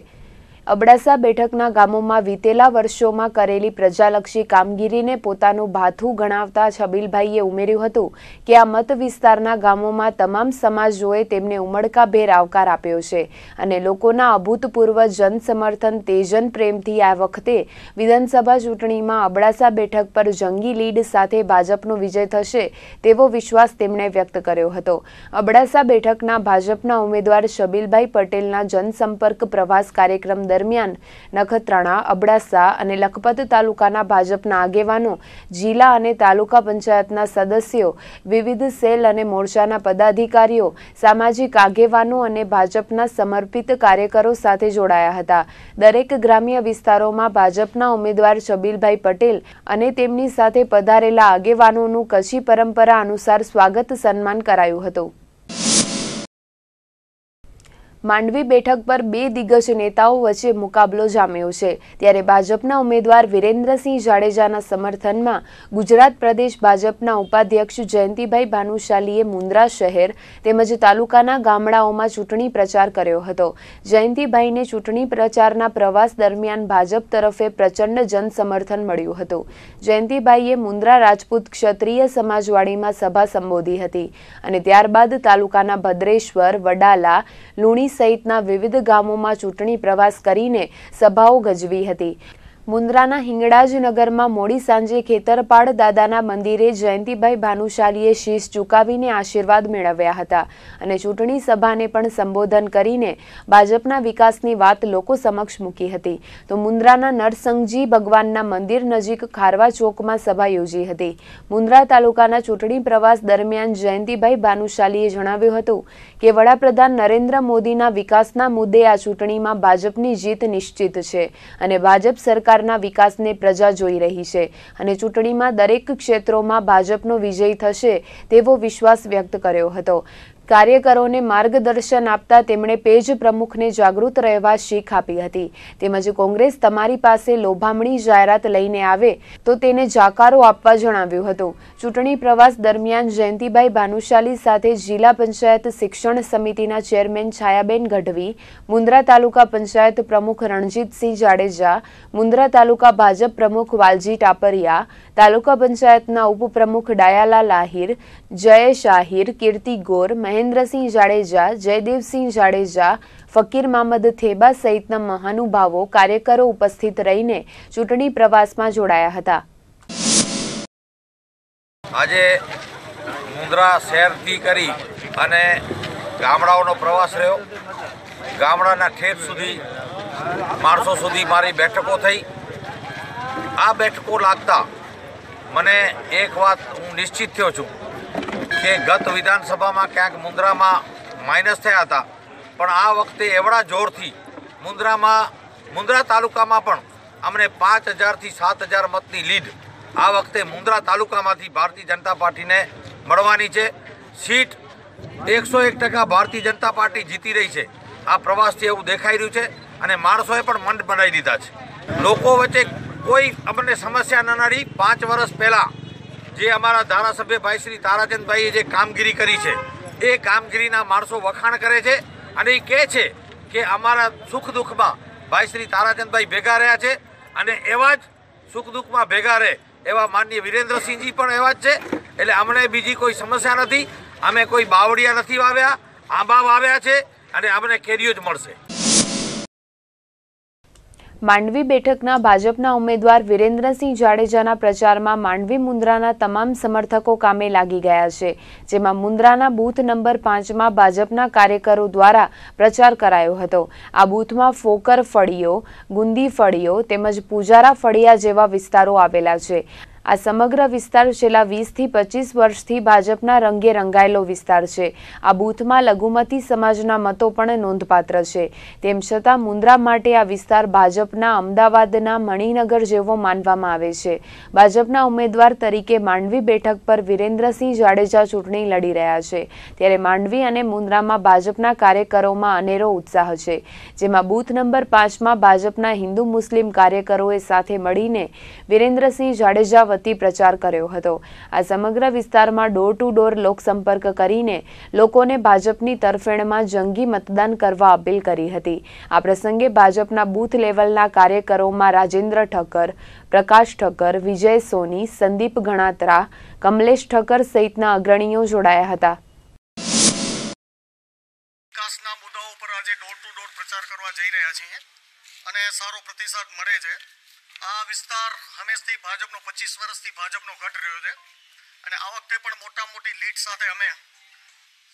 અબડાસા બેઠકના ગામોમાં વીતેલા વર્ષોમાં કરેલી પ્રજાલક્ષી કામગીરીને પોતાનું ભાથું ગણાવતા છબીલભાઈએ ઉમેર્યું હતું કે આ મત વિસ્તારના ગામોમાં તમામ સમાજોએ તેમને ઉમળકાભેર આવકાર આપ્યો છે અને લોકોના અભૂતપૂર્વ જનસમર્થન તેજન પ્રેમથી આ વખતે વિધાનસભા ચૂંટણીમાં અબડાસા બેઠક પર જંગી લીડ સાથે ભાજપનો વિજય થશે તેવો વિશ્વાસ તેમણે વ્યક્ત કર્યો હતો અબડાસા બેઠકના ભાજપના ઉમેદવાર શબીલભાઈ પટેલના જનસંપર્ક પ્રવાસ કાર્યક્રમ દરમિયાન નખત્રાણા અબડાસા અને લખપત તાલુકાના ભાજપના આગેવાનો જિલ્લા અને તાલુકા પંચાયતના સદસ્યો વિવિધ સેલ અને મોરચાના પદાધિકારીઓ સામાજિક આગેવાનો અને ભાજપના સમર્પિત કાર્યકરો સાથે જોડાયા હતા દરેક ગ્રામ્ય વિસ્તારોમાં ભાજપના ઉમેદવાર છબીલભાઈ પટેલ અને તેમની સાથે પધારેલા આગેવાનોનું કચ્છી પરંપરા અનુસાર સ્વાગત સન્માન કરાયું હતું માંડવી બેઠક પર બે દિગ્ગજ નેતાઓ વચ્ચે મુકાબલો જામ્યો છે ત્યારે ભાજપના ઉમેદવાર વિરેન્દ્રસિંહ જાડેજાના સમર્થનમાં ગુજરાત પ્રદેશ ભાજપના ઉપાધ્યક્ષ જયંતિભાઈ ભાનુશાલીએ મુન્દ્રા શહેર તેમજ તાલુકાના ગામડાઓમાં ચૂંટણી પ્રચાર કર્યો હતો જયંતિભાઈને ચૂંટણી પ્રચારના પ્રવાસ દરમિયાન ભાજપ તરફે પ્રચંડ જનસમર્થન મળ્યું હતું જયંતિભાઈએ મુન્દ્રા રાજપૂત ક્ષત્રિય સમાજવાડીમાં સભા સંબોધી હતી અને ત્યારબાદ તાલુકાના ભદ્રેશ્વર વડાલા લુણી સહિતના વિવિધ ગામોમાં ચૂંટણી પ્રવાસ કરીને સભાઓ ગજવી હતી મુન્દ્રાના હિંગળાજનગરમાં મોડી સાંજે ખેતરપાડ દાદાના મંદિરે જયંતિભાઈ ભાનુશાલીએ શીશ ચુકાવીને આશીર્વાદ મેળવ્યા હતા અને ચૂંટણી સભાને પણ સંબોધન કરીને ભાજપના વિકાસની વાત લોકો સમક્ષ મૂકી હતી તો મુન્દ્રાના નરસંઘજી ભગવાનના મંદિર નજીક ખારવા ચોકમાં સભા યોજી હતી મુન્દ્રા તાલુકાના ચૂંટણી પ્રવાસ દરમિયાન જયંતિભાઈ ભાનુશાલીએ જણાવ્યું હતું કે વડાપ્રધાન નરેન્દ્ર મોદીના વિકાસના મુદ્દે આ ચૂંટણીમાં ભાજપની જીત નિશ્ચિત છે અને ભાજપ સરકારના વિકાસને પ્રજા જોઈ રહી છે અને ચૂંટણીમાં દરેક ક્ષેત્રોમાં ભાજપનો વિજય થશે તેવો વિશ્વાસ વ્યક્ત કર્યો હતો કાર્યકરોને માર્ગદર્શન આપતા તેમણે પેજ પ્રમુખને જાગૃત રહેવા શીખ આપી હતી તેમજ કોંગ્રેસ તમારી પાસે લોભામણી જાહેરાત લઈને આવે તો તેને જાકારો આપવા જણાવ્યું હતું ચૂંટણી પ્રવાસ દરમિયાન જયંતિભાઈ ભાનુશાલી સાથે જિલ્લા પંચાયત શિક્ષણ સમિતિના ચેરમેન છાયાબેન ગઢવી મુન્દ્રા તાલુકા પંચાયત પ્રમુખ રણજીતસિંહ જાડેજા મુન્દ્રા તાલુકા ભાજપ પ્રમુખ વાલજી ટાપરિયા તાલુકા પંચાયતના ઉપપ્રમુખ ડાયાલા લાહિર જયેશ આહિર કીર્તિ ગોર મહેન્દ્ર ભૂપેન્દ્રસિંહ જાડેજા જયદેવસિંહ જાડેજા ફકીર મામદ થેબા સહિતના મહાનુભાવો કાર્યકરો ઉપસ્થિત રહીને ચૂંટણી પ્રવાસમાં જોડાયા હતા આજે મુંદ્રા શહેરથી કરી અને ગામડાઓનો પ્રવાસ રહ્યો ગામડાના ઠેઠ સુધી માણસો સુધી મારી બેઠકો થઈ આ બેઠકો લાગતા મને એક વાત હું નિશ્ચિત થયો છું કે ગત વિધાનસભામાં ક્યાંક મુન્દ્રામાં માઇનસ થયા હતા પણ આ વખતે એવડા જોરથી મુન્દ્રામાં મુન્દ્રા તાલુકામાં પણ અમને પાંચ હજારથી સાત હજાર મતની લીડ આ વખતે મુન્દ્રા તાલુકામાંથી ભારતીય જનતા પાર્ટીને મળવાની છે સીટ એકસો એક ટકા ભારતીય જનતા પાર્ટી જીતી રહી છે આ પ્રવાસથી એવું દેખાઈ રહ્યું છે અને માણસોએ પણ મંડ બનાવી દીધા છે લોકો વચ્ચે કોઈ અમને સમસ્યા ન નડી પાંચ વર્ષ પહેલાં જે અમારા ધારાસભ્ય ભાઈ શ્રી તારાચંદભાઈએ જે કામગીરી કરી છે એ કામગીરીના માણસો વખાણ કરે છે અને એ કહે છે કે અમારા સુખ દુઃખમાં ભાઈ શ્રી તારાચંદભાઈ ભેગા રહ્યા છે અને એવા જ સુખ દુઃખમાં ભેગા રહે એવા માનનીય વિરેન્દ્રસિંહજી પણ એવા જ છે એટલે અમને બીજી કોઈ સમસ્યા નથી અમે કોઈ બાવડિયા નથી વાવ્યા આંબા વાવ્યા છે અને અમને કેરીઓ જ મળશે માંડવી બેઠકના ભાજપના ઉમેદવાર વિરેન્દ્રસિંહ જાડેજાના પ્રચારમાં માંડવી મુન્દ્રાના તમામ સમર્થકો કામે લાગી ગયા છે જેમાં મુંદ્રાના બૂથ નંબર પાંચમાં ભાજપના કાર્યકરો દ્વારા પ્રચાર કરાયો હતો આ બૂથમાં ફોકર ફળીઓ ગુંદી ફળીઓ તેમજ પૂજારા ફળિયા જેવા વિસ્તારો આવેલા છે આ સમગ્ર વિસ્તાર છેલ્લા વીસથી પચીસ વર્ષથી ભાજપના રંગે રંગાયેલો વિસ્તાર છે આ બૂથમાં લઘુમતી સમાજના મતો પણ નોંધપાત્ર છે તેમ છતાં મુંદ્રા માટે આ વિસ્તાર ભાજપના અમદાવાદના મણિનગર જેવો માનવામાં આવે છે ભાજપના ઉમેદવાર તરીકે માંડવી બેઠક પર વિરેન્દ્રસિંહ જાડેજા ચૂંટણી લડી રહ્યા છે ત્યારે માંડવી અને મુંદ્રામાં ભાજપના કાર્યકરોમાં અનેરો ઉત્સાહ છે જેમાં બૂથ નંબર પાંચમાં ભાજપના હિન્દુ મુસ્લિમ કાર્યકરોએ સાથે મળીને વિરેન્દ્રસિંહ જાડેજા વતી પ્રચાર કર્યો હતો આ સમગ્ર વિસ્તારમાં ડોર ટુ ડોર લોકસંપર્ક કરીને લોકોને ભાજપની તરફેણમાં જંગી મતદાન કરવા અપીલ કરી હતી આ પ્રસંગે ભાજપના બૂથ લેવલના કાર્યકરોમાં રાજેન્દ્ર ઠક્કર પ્રકાશ ઠક્કર વિજય સોની સંદીપ ગણાત્રા કમલેશ ઠક્કર સહિતના અગ્રણીઓ જોડાયા હતા વિકાસના મુદ્દાઓ પર આજે ડોર ટુ ડોર પ્રચાર કરવા જઈ રહ્યા છીએ અને સારો પ્રતિસાદ મળે છે વિસ્તાર હંમેશથી ભાજપનો પચીસ વર્ષથી ભાજપનો ઘટ રહ્યો છે અને આ વખતે પણ મોટા મોટી લીડ સાથે અમે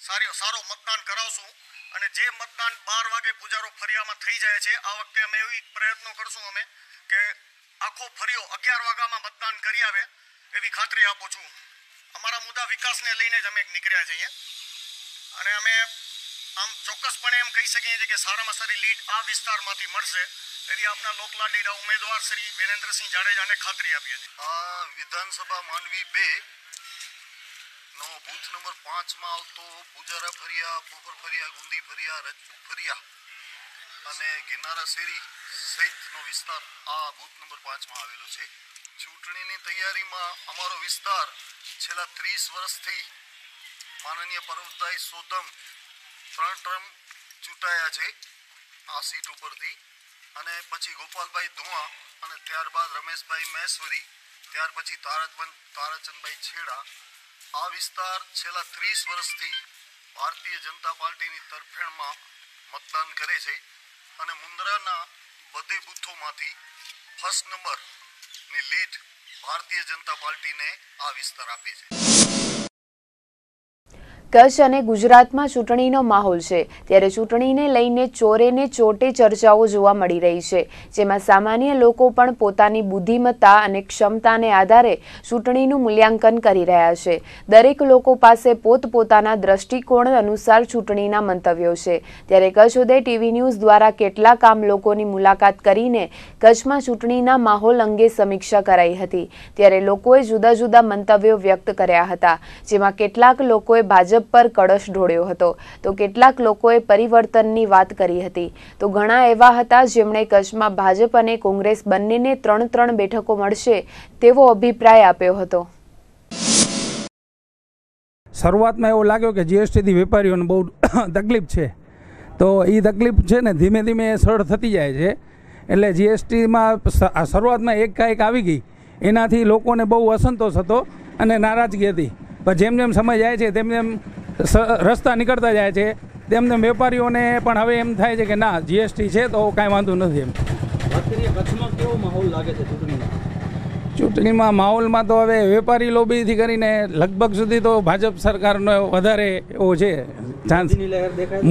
સારી સારો મતદાન કરાવશું અને જે મતદાન બાર વાગે પૂજારો ફરિયામાં થઈ જાય છે આ વખતે અમે એવી પ્રયત્નો કરશું અમે કે આખો ફરિયો અગિયાર વાગ્યામાં મતદાન કરી આવે એવી ખાતરી આપું છું અમારા મુદ્દા વિકાસને લઈને જ અમે નીકળ્યા છીએ અને અમે આમ ચોક્કસપણે એમ કહી શકીએ છીએ કે સારામાં સારી લીડ આ વિસ્તારમાંથી મળશે તેની આપના લોકલાડીના ઉમેદવાર શ્રી વિરેન્દ્રસિંહ જાડેજાને ખાતરી આપી હતી આ વિધાનસભા માંડવી બે નો બૂથ નંબર પાંચમાં આવતો પૂજારા ફરિયા પોપર ફરિયા ગુંદી ફરિયા રજપૂત ફરિયા અને ગિરનારા શેરી સહિતનો વિસ્તાર આ બૂથ નંબર પાંચમાં આવેલો છે ચૂંટણીની તૈયારીમાં અમારો વિસ્તાર છેલ્લા ત્રીસ વર્ષથી માનનીય પર્વતભાઈ સોદમ ત્રણ ટર્મ ચૂંટાયા છે આ સીટ ઉપરથી અને પછી ગોપાલભાઈ ધુવા અને ત્યારબાદ રમેશભાઈ મહેશ્વરી ત્યાર પછી તારચબન તારાચંદભાઈ છેડા આ વિસ્તાર છેલ્લા ત્રીસ વર્ષથી ભારતીય જનતા પાર્ટીની તરફેણમાં મતદાન કરે છે અને મુન્દ્રાના બધે બૂથોમાંથી ફર્સ્ટ નંબરની લીડ ભારતીય જનતા પાર્ટીને આ વિસ્તાર આપે છે કચ્છ અને ગુજરાતમાં ચૂંટણીનો માહોલ છે ત્યારે ચૂંટણીને લઈને ચોરેને ચોટે ચર્ચાઓ જોવા મળી રહી છે જેમાં સામાન્ય લોકો પણ પોતાની બુદ્ધિમત્તા અને ક્ષમતાને આધારે ચૂંટણીનું મૂલ્યાંકન કરી રહ્યા છે દરેક લોકો પાસે પોતપોતાના દ્રષ્ટિકોણ અનુસાર ચૂંટણીના મંતવ્યો છે ત્યારે કચ્છ ઉદય ટીવી ન્યૂઝ દ્વારા કેટલાક આમ લોકોની મુલાકાત કરીને કચ્છમાં ચૂંટણીના માહોલ અંગે સમીક્ષા કરાઈ હતી ત્યારે લોકોએ જુદા જુદા મંતવ્યો વ્યક્ત કર્યા હતા જેમાં કેટલાક લોકોએ ભાજપ ભાજપ પર કળશ ઢોળ્યો હતો તો કેટલાક લોકોએ પરિવર્તનની વાત કરી હતી તો ઘણા એવા હતા જેમણે કચ્છમાં ભાજપ અને કોંગ્રેસ બંનેને ત્રણ ત્રણ બેઠકો મળશે તેવો અભિપ્રાય આપ્યો હતો શરૂઆતમાં એવું લાગ્યો કે જીએસટીથી વેપારીઓને બહુ તકલીફ છે તો એ તકલીફ છે ને ધીમે ધીમે એ સરળ થતી જાય છે એટલે જીએસટીમાં શરૂઆતમાં એક કાંઈક આવી ગઈ એનાથી લોકોને બહુ અસંતોષ હતો અને નારાજગી હતી પણ જેમ જેમ સમય જાય છે તેમ તેમ રસ્તા નીકળતા જાય છે તેમ તેમ વેપારીઓને પણ હવે એમ થાય છે કે ના જીએસટી છે તો કાંઈ વાંધો નથી એમ કેવો માહોલ લાગે છે ચૂંટણીમાં ચૂંટણીમાં માહોલમાં તો હવે વેપારી લોબીથી કરીને લગભગ સુધી તો ભાજપ સરકારનો વધારે એવો છે ચાન્સ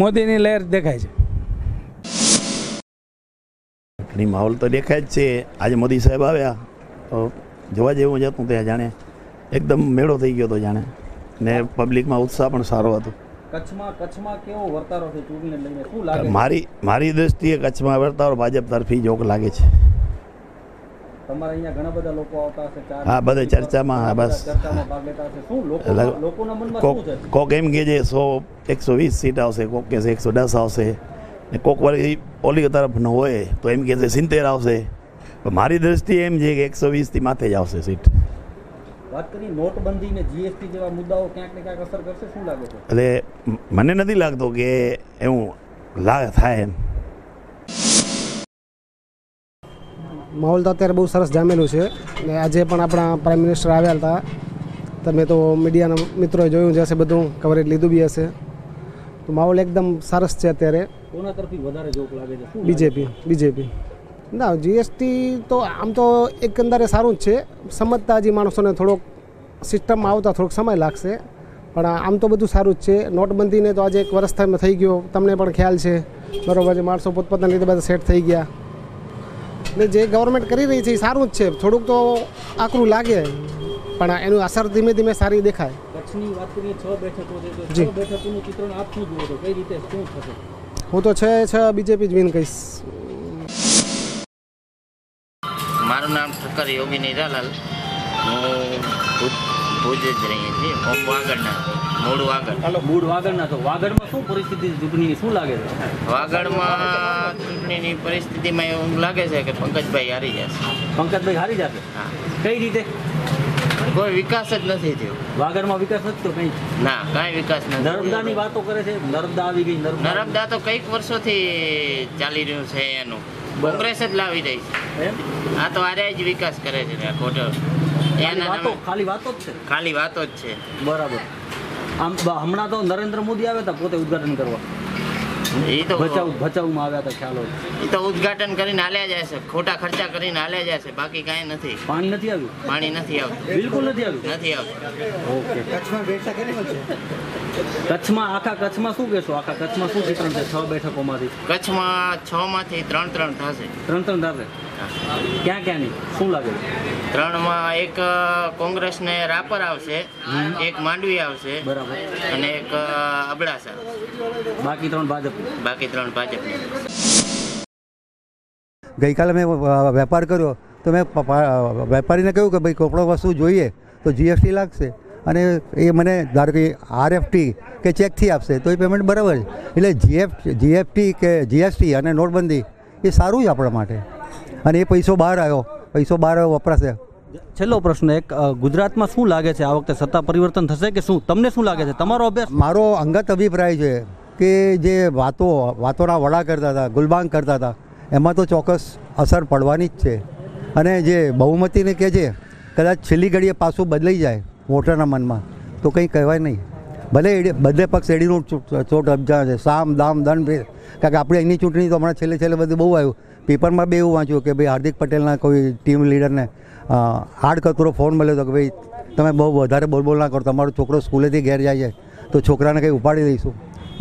મોદીની લહેર દેખાય છે ચૂંટણી માહોલ તો દેખાય જ છે આજે મોદી સાહેબ આવ્યા તો જોવા જેવું જતું ત્યાં જાણે એકદમ મેળો થઈ ગયો હતો જાણે ને પબ્લિકમાં ઉત્સાહ પણ સારો હતો મારી મારી દ્રષ્ટિએ કચ્છમાં વર્તારો ભાજપ તરફી જોક લાગે છે હા બધે ચર્ચામાં હા બસ ચર્ચામાં ભાગ કોક એમ કે છે સો એકસો વીસ સીટ આવશે કોક કે છે એકસો દસ આવશે ને કોક વાળી ઓલી તરફ ન હોય તો એમ કે છે સિત્તેર આવશે મારી દ્રષ્ટિએ એમ છે કે એકસો વીસથી માથે જ આવશે સીટ વાત એટલે મને નથી લાગતો કે એવું લાગ થાય એમ માહોલ તો અત્યારે બહુ સરસ જામેલું છે ને આજે પણ આપણા પ્રાઇમ મિનિસ્ટર આવ્યા હતા તમે તો મીડિયાના મિત્રોએ જોયું જ હશે બધું કવરેજ લીધું બી હશે તો માહોલ એકદમ સરસ છે અત્યારે કોના તરફી વધારે જોક લાગે છે બીજેપી બીજેપી ના જીએસટી તો આમ તો એકંદરે સારું જ છે સમજતા હજી માણસોને થોડોક સિસ્ટમમાં આવતા થોડોક સમય લાગશે પણ આમ તો બધું સારું જ છે નોટબંધીને તો આજે એક વર્ષ થાય થઈ ગયો તમને પણ ખ્યાલ છે બરાબર છે માણસો પોતપોતાની રીતે બધા સેટ થઈ ગયા ને જે ગવર્મેન્ટ કરી રહી છે એ સારું જ છે થોડુંક તો આકરું લાગે પણ એનું અસર ધીમે ધીમે સારી દેખાય કચ્છની હું તો છ છ બીજેપી જ વિન કહીશ ઠાકર યોગી નિરાલાલ હું ભુજ જ રહીએ છીએ ઓમ વાગડના મૂળ વાગડ મૂળ વાગડના તો વાગડમાં શું પરિસ્થિતિ ચૂંટણી શું લાગે છે વાગડમાં ચૂંટણીની પરિસ્થિતિમાં એવું લાગે છે કે પંકજભાઈ હારી જશે પંકજભાઈ હારી જશે કઈ રીતે કોઈ વિકાસ જ નથી થયો વાગડમાં વિકાસ નથી કઈ ના કઈ વિકાસ નથી નર્મદાની વાતો કરે છે નર્મદા આવી ગઈ નર્મદા તો કઈક વર્ષોથી ચાલી રહ્યું છે એનું કોંગ્રેસ જ લાવી દઈ આ તો આરે જ વિકાસ કરે છે ખોટો ખાલી વાતો જ છે ખાલી વાતો જ છે બરાબર આમ હમણાં તો નરેન્દ્ર મોદી આવ્યા હતા પોતે ઉદઘાટન કરવા એ તો બચાવ બચાવમાં આવ્યા હતા ખ્યાલો એ તો ઉદઘાટન કરીને હાલ્યા જાય છે ખોટા ખર્ચા કરીને હાલ્યા જાય છે બાકી કાંઈ નથી પાણી નથી આવ્યું પાણી નથી આવતું બિલકુલ નથી આવ્યું નથી આવતું કચ્છમાં બેઠા કરી છે કચ્છમાં આખા કચ્છમાં શું કહેશો આખા કચ્છમાં શું વિતરણ છે છ બેઠકોમાંથી કચ્છમાં છ માંથી ત્રણ ત્રણ થશે ત્રણ ત્રણ થશે ક્યાં ક્યાં ક્યાંની શું લાગે ત્રણમાં એક કોંગ્રેસને રાપર આવશે એક માંડવી આવશે બરાબર અને એક અબડાસા બાકી ત્રણ ભાજપ બાકી ત્રણ ભાજપ ગઈકાલે મેં વેપાર કર્યો તો મેં વેપારીને કહ્યું કે ભાઈ કોપડો વસ્તુ જોઈએ તો જીએસટી લાગશે અને એ મને ધારો કે આરએફટી કે ચેકથી આપશે તો એ પેમેન્ટ બરાબર એટલે જીએફ જીએફટી કે જીએસટી અને નોટબંધી એ સારું જ આપણા માટે અને એ પૈસો બહાર આવ્યો પૈસો બહાર આવ્યો વપરાશે છેલ્લો પ્રશ્ન એક ગુજરાતમાં શું લાગે છે આ વખતે સત્તા પરિવર્તન થશે કે શું તમને શું લાગે છે તમારો અભ્યાસ મારો અંગત અભિપ્રાય છે કે જે વાતો વાતોના વડા કરતા હતા ગુલબાંગ કરતા હતા એમાં તો ચોક્કસ અસર પડવાની જ છે અને જે બહુમતીને કહે છે કદાચ છેલ્લી ઘડીએ પાછું બદલાઈ જાય મોટાના મનમાં તો કંઈ કહેવાય નહીં ભલે એડી બધે પક્ષ એડીનું ચોટ અબજા છે સામ દામ દંડ ભેદ કારણ કે આપણે એની ચૂંટણી તો હમણાં છેલ્લે છેલ્લે બધું બહુ આવ્યું પેપરમાં બે એવું વાંચ્યું કે ભાઈ હાર્દિક પટેલના કોઈ ટીમ લીડરને હાર્ડ કરતો ફોન મળ્યો હતો કે ભાઈ તમે બહુ વધારે બોલબોલ ના કરો તમારો છોકરો સ્કૂલેથી ઘેર જાય છે તો છોકરાને કંઈ ઉપાડી દઈશું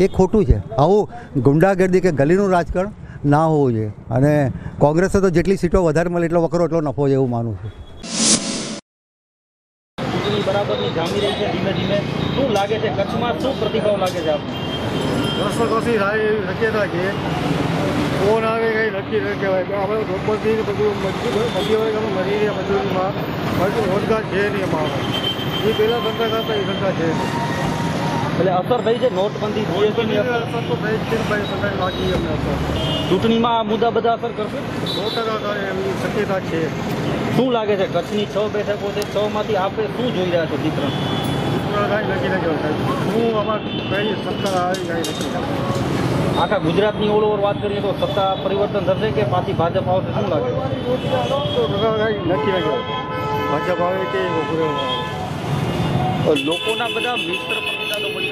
એ ખોટું છે આવું ગુંડાગર્દી કે ગલીનું રાજકારણ ના હોવું જોઈએ અને કોંગ્રેસને તો જેટલી સીટો વધારે મળે એટલો વકરો એટલો નફો છે એવું માનું છું બરાબર બરાબરની જામી રહી છે ધીમે ધીમે શું લાગે છે કચ્છમાં શું પ્રતિભાવ લાગે છે આપને વર્ષોથી સારી એવી શક્યતા છે ફોન આવે કંઈ નક્કી ન કહેવાય આપણે ધોપરથી બધું મજૂર અમે મરી રહ્યા મજૂરીમાં રોજગાર છે નહીં અમારો એ પહેલાં ધંધા કરતા એ ધંધા છે નહીં એટલે અસર થઈ છે નોટબંધી જીએસટીની અસર થઈ છે ભાઈ સરકાર ચૂંટણીમાં આ મુદ્દા બધા અસર કરશે સો ટકા એમની શક્યતા છે શું લાગે છે કચ્છની છ બેઠકો છે છ માંથી આપણે શું જોઈ રહ્યા છો ચિત્ર હું આમાં કઈ સરકાર આવી કઈ નથી આખા ગુજરાતની ઓળ ઓવર વાત કરીએ તો સત્તા પરિવર્તન થશે કે પાછી ભાજપ આવશે શું લાગે નક્કી લાગે ભાજપ આવે કે લોકોના બધા મિત્ર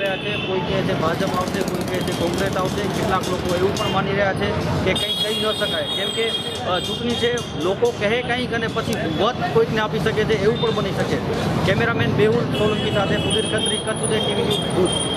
રહ્યા છે કોઈ કહે છે ભાજપ આવશે કોઈ કહે છે કોંગ્રેસ આવશે કેટલાક લોકો એવું પણ માની રહ્યા છે કે કંઈ કહી ન શકાય કેમ કે ચૂંટણી છે લોકો કહે કંઈક અને પછી મત કોઈકને આપી શકે છે એવું પણ બની શકે કેમેરામેન બેહુલ સોલંકી સાથે સુધીર ખત્રી કચ્છ ટીવી ન્યૂઝ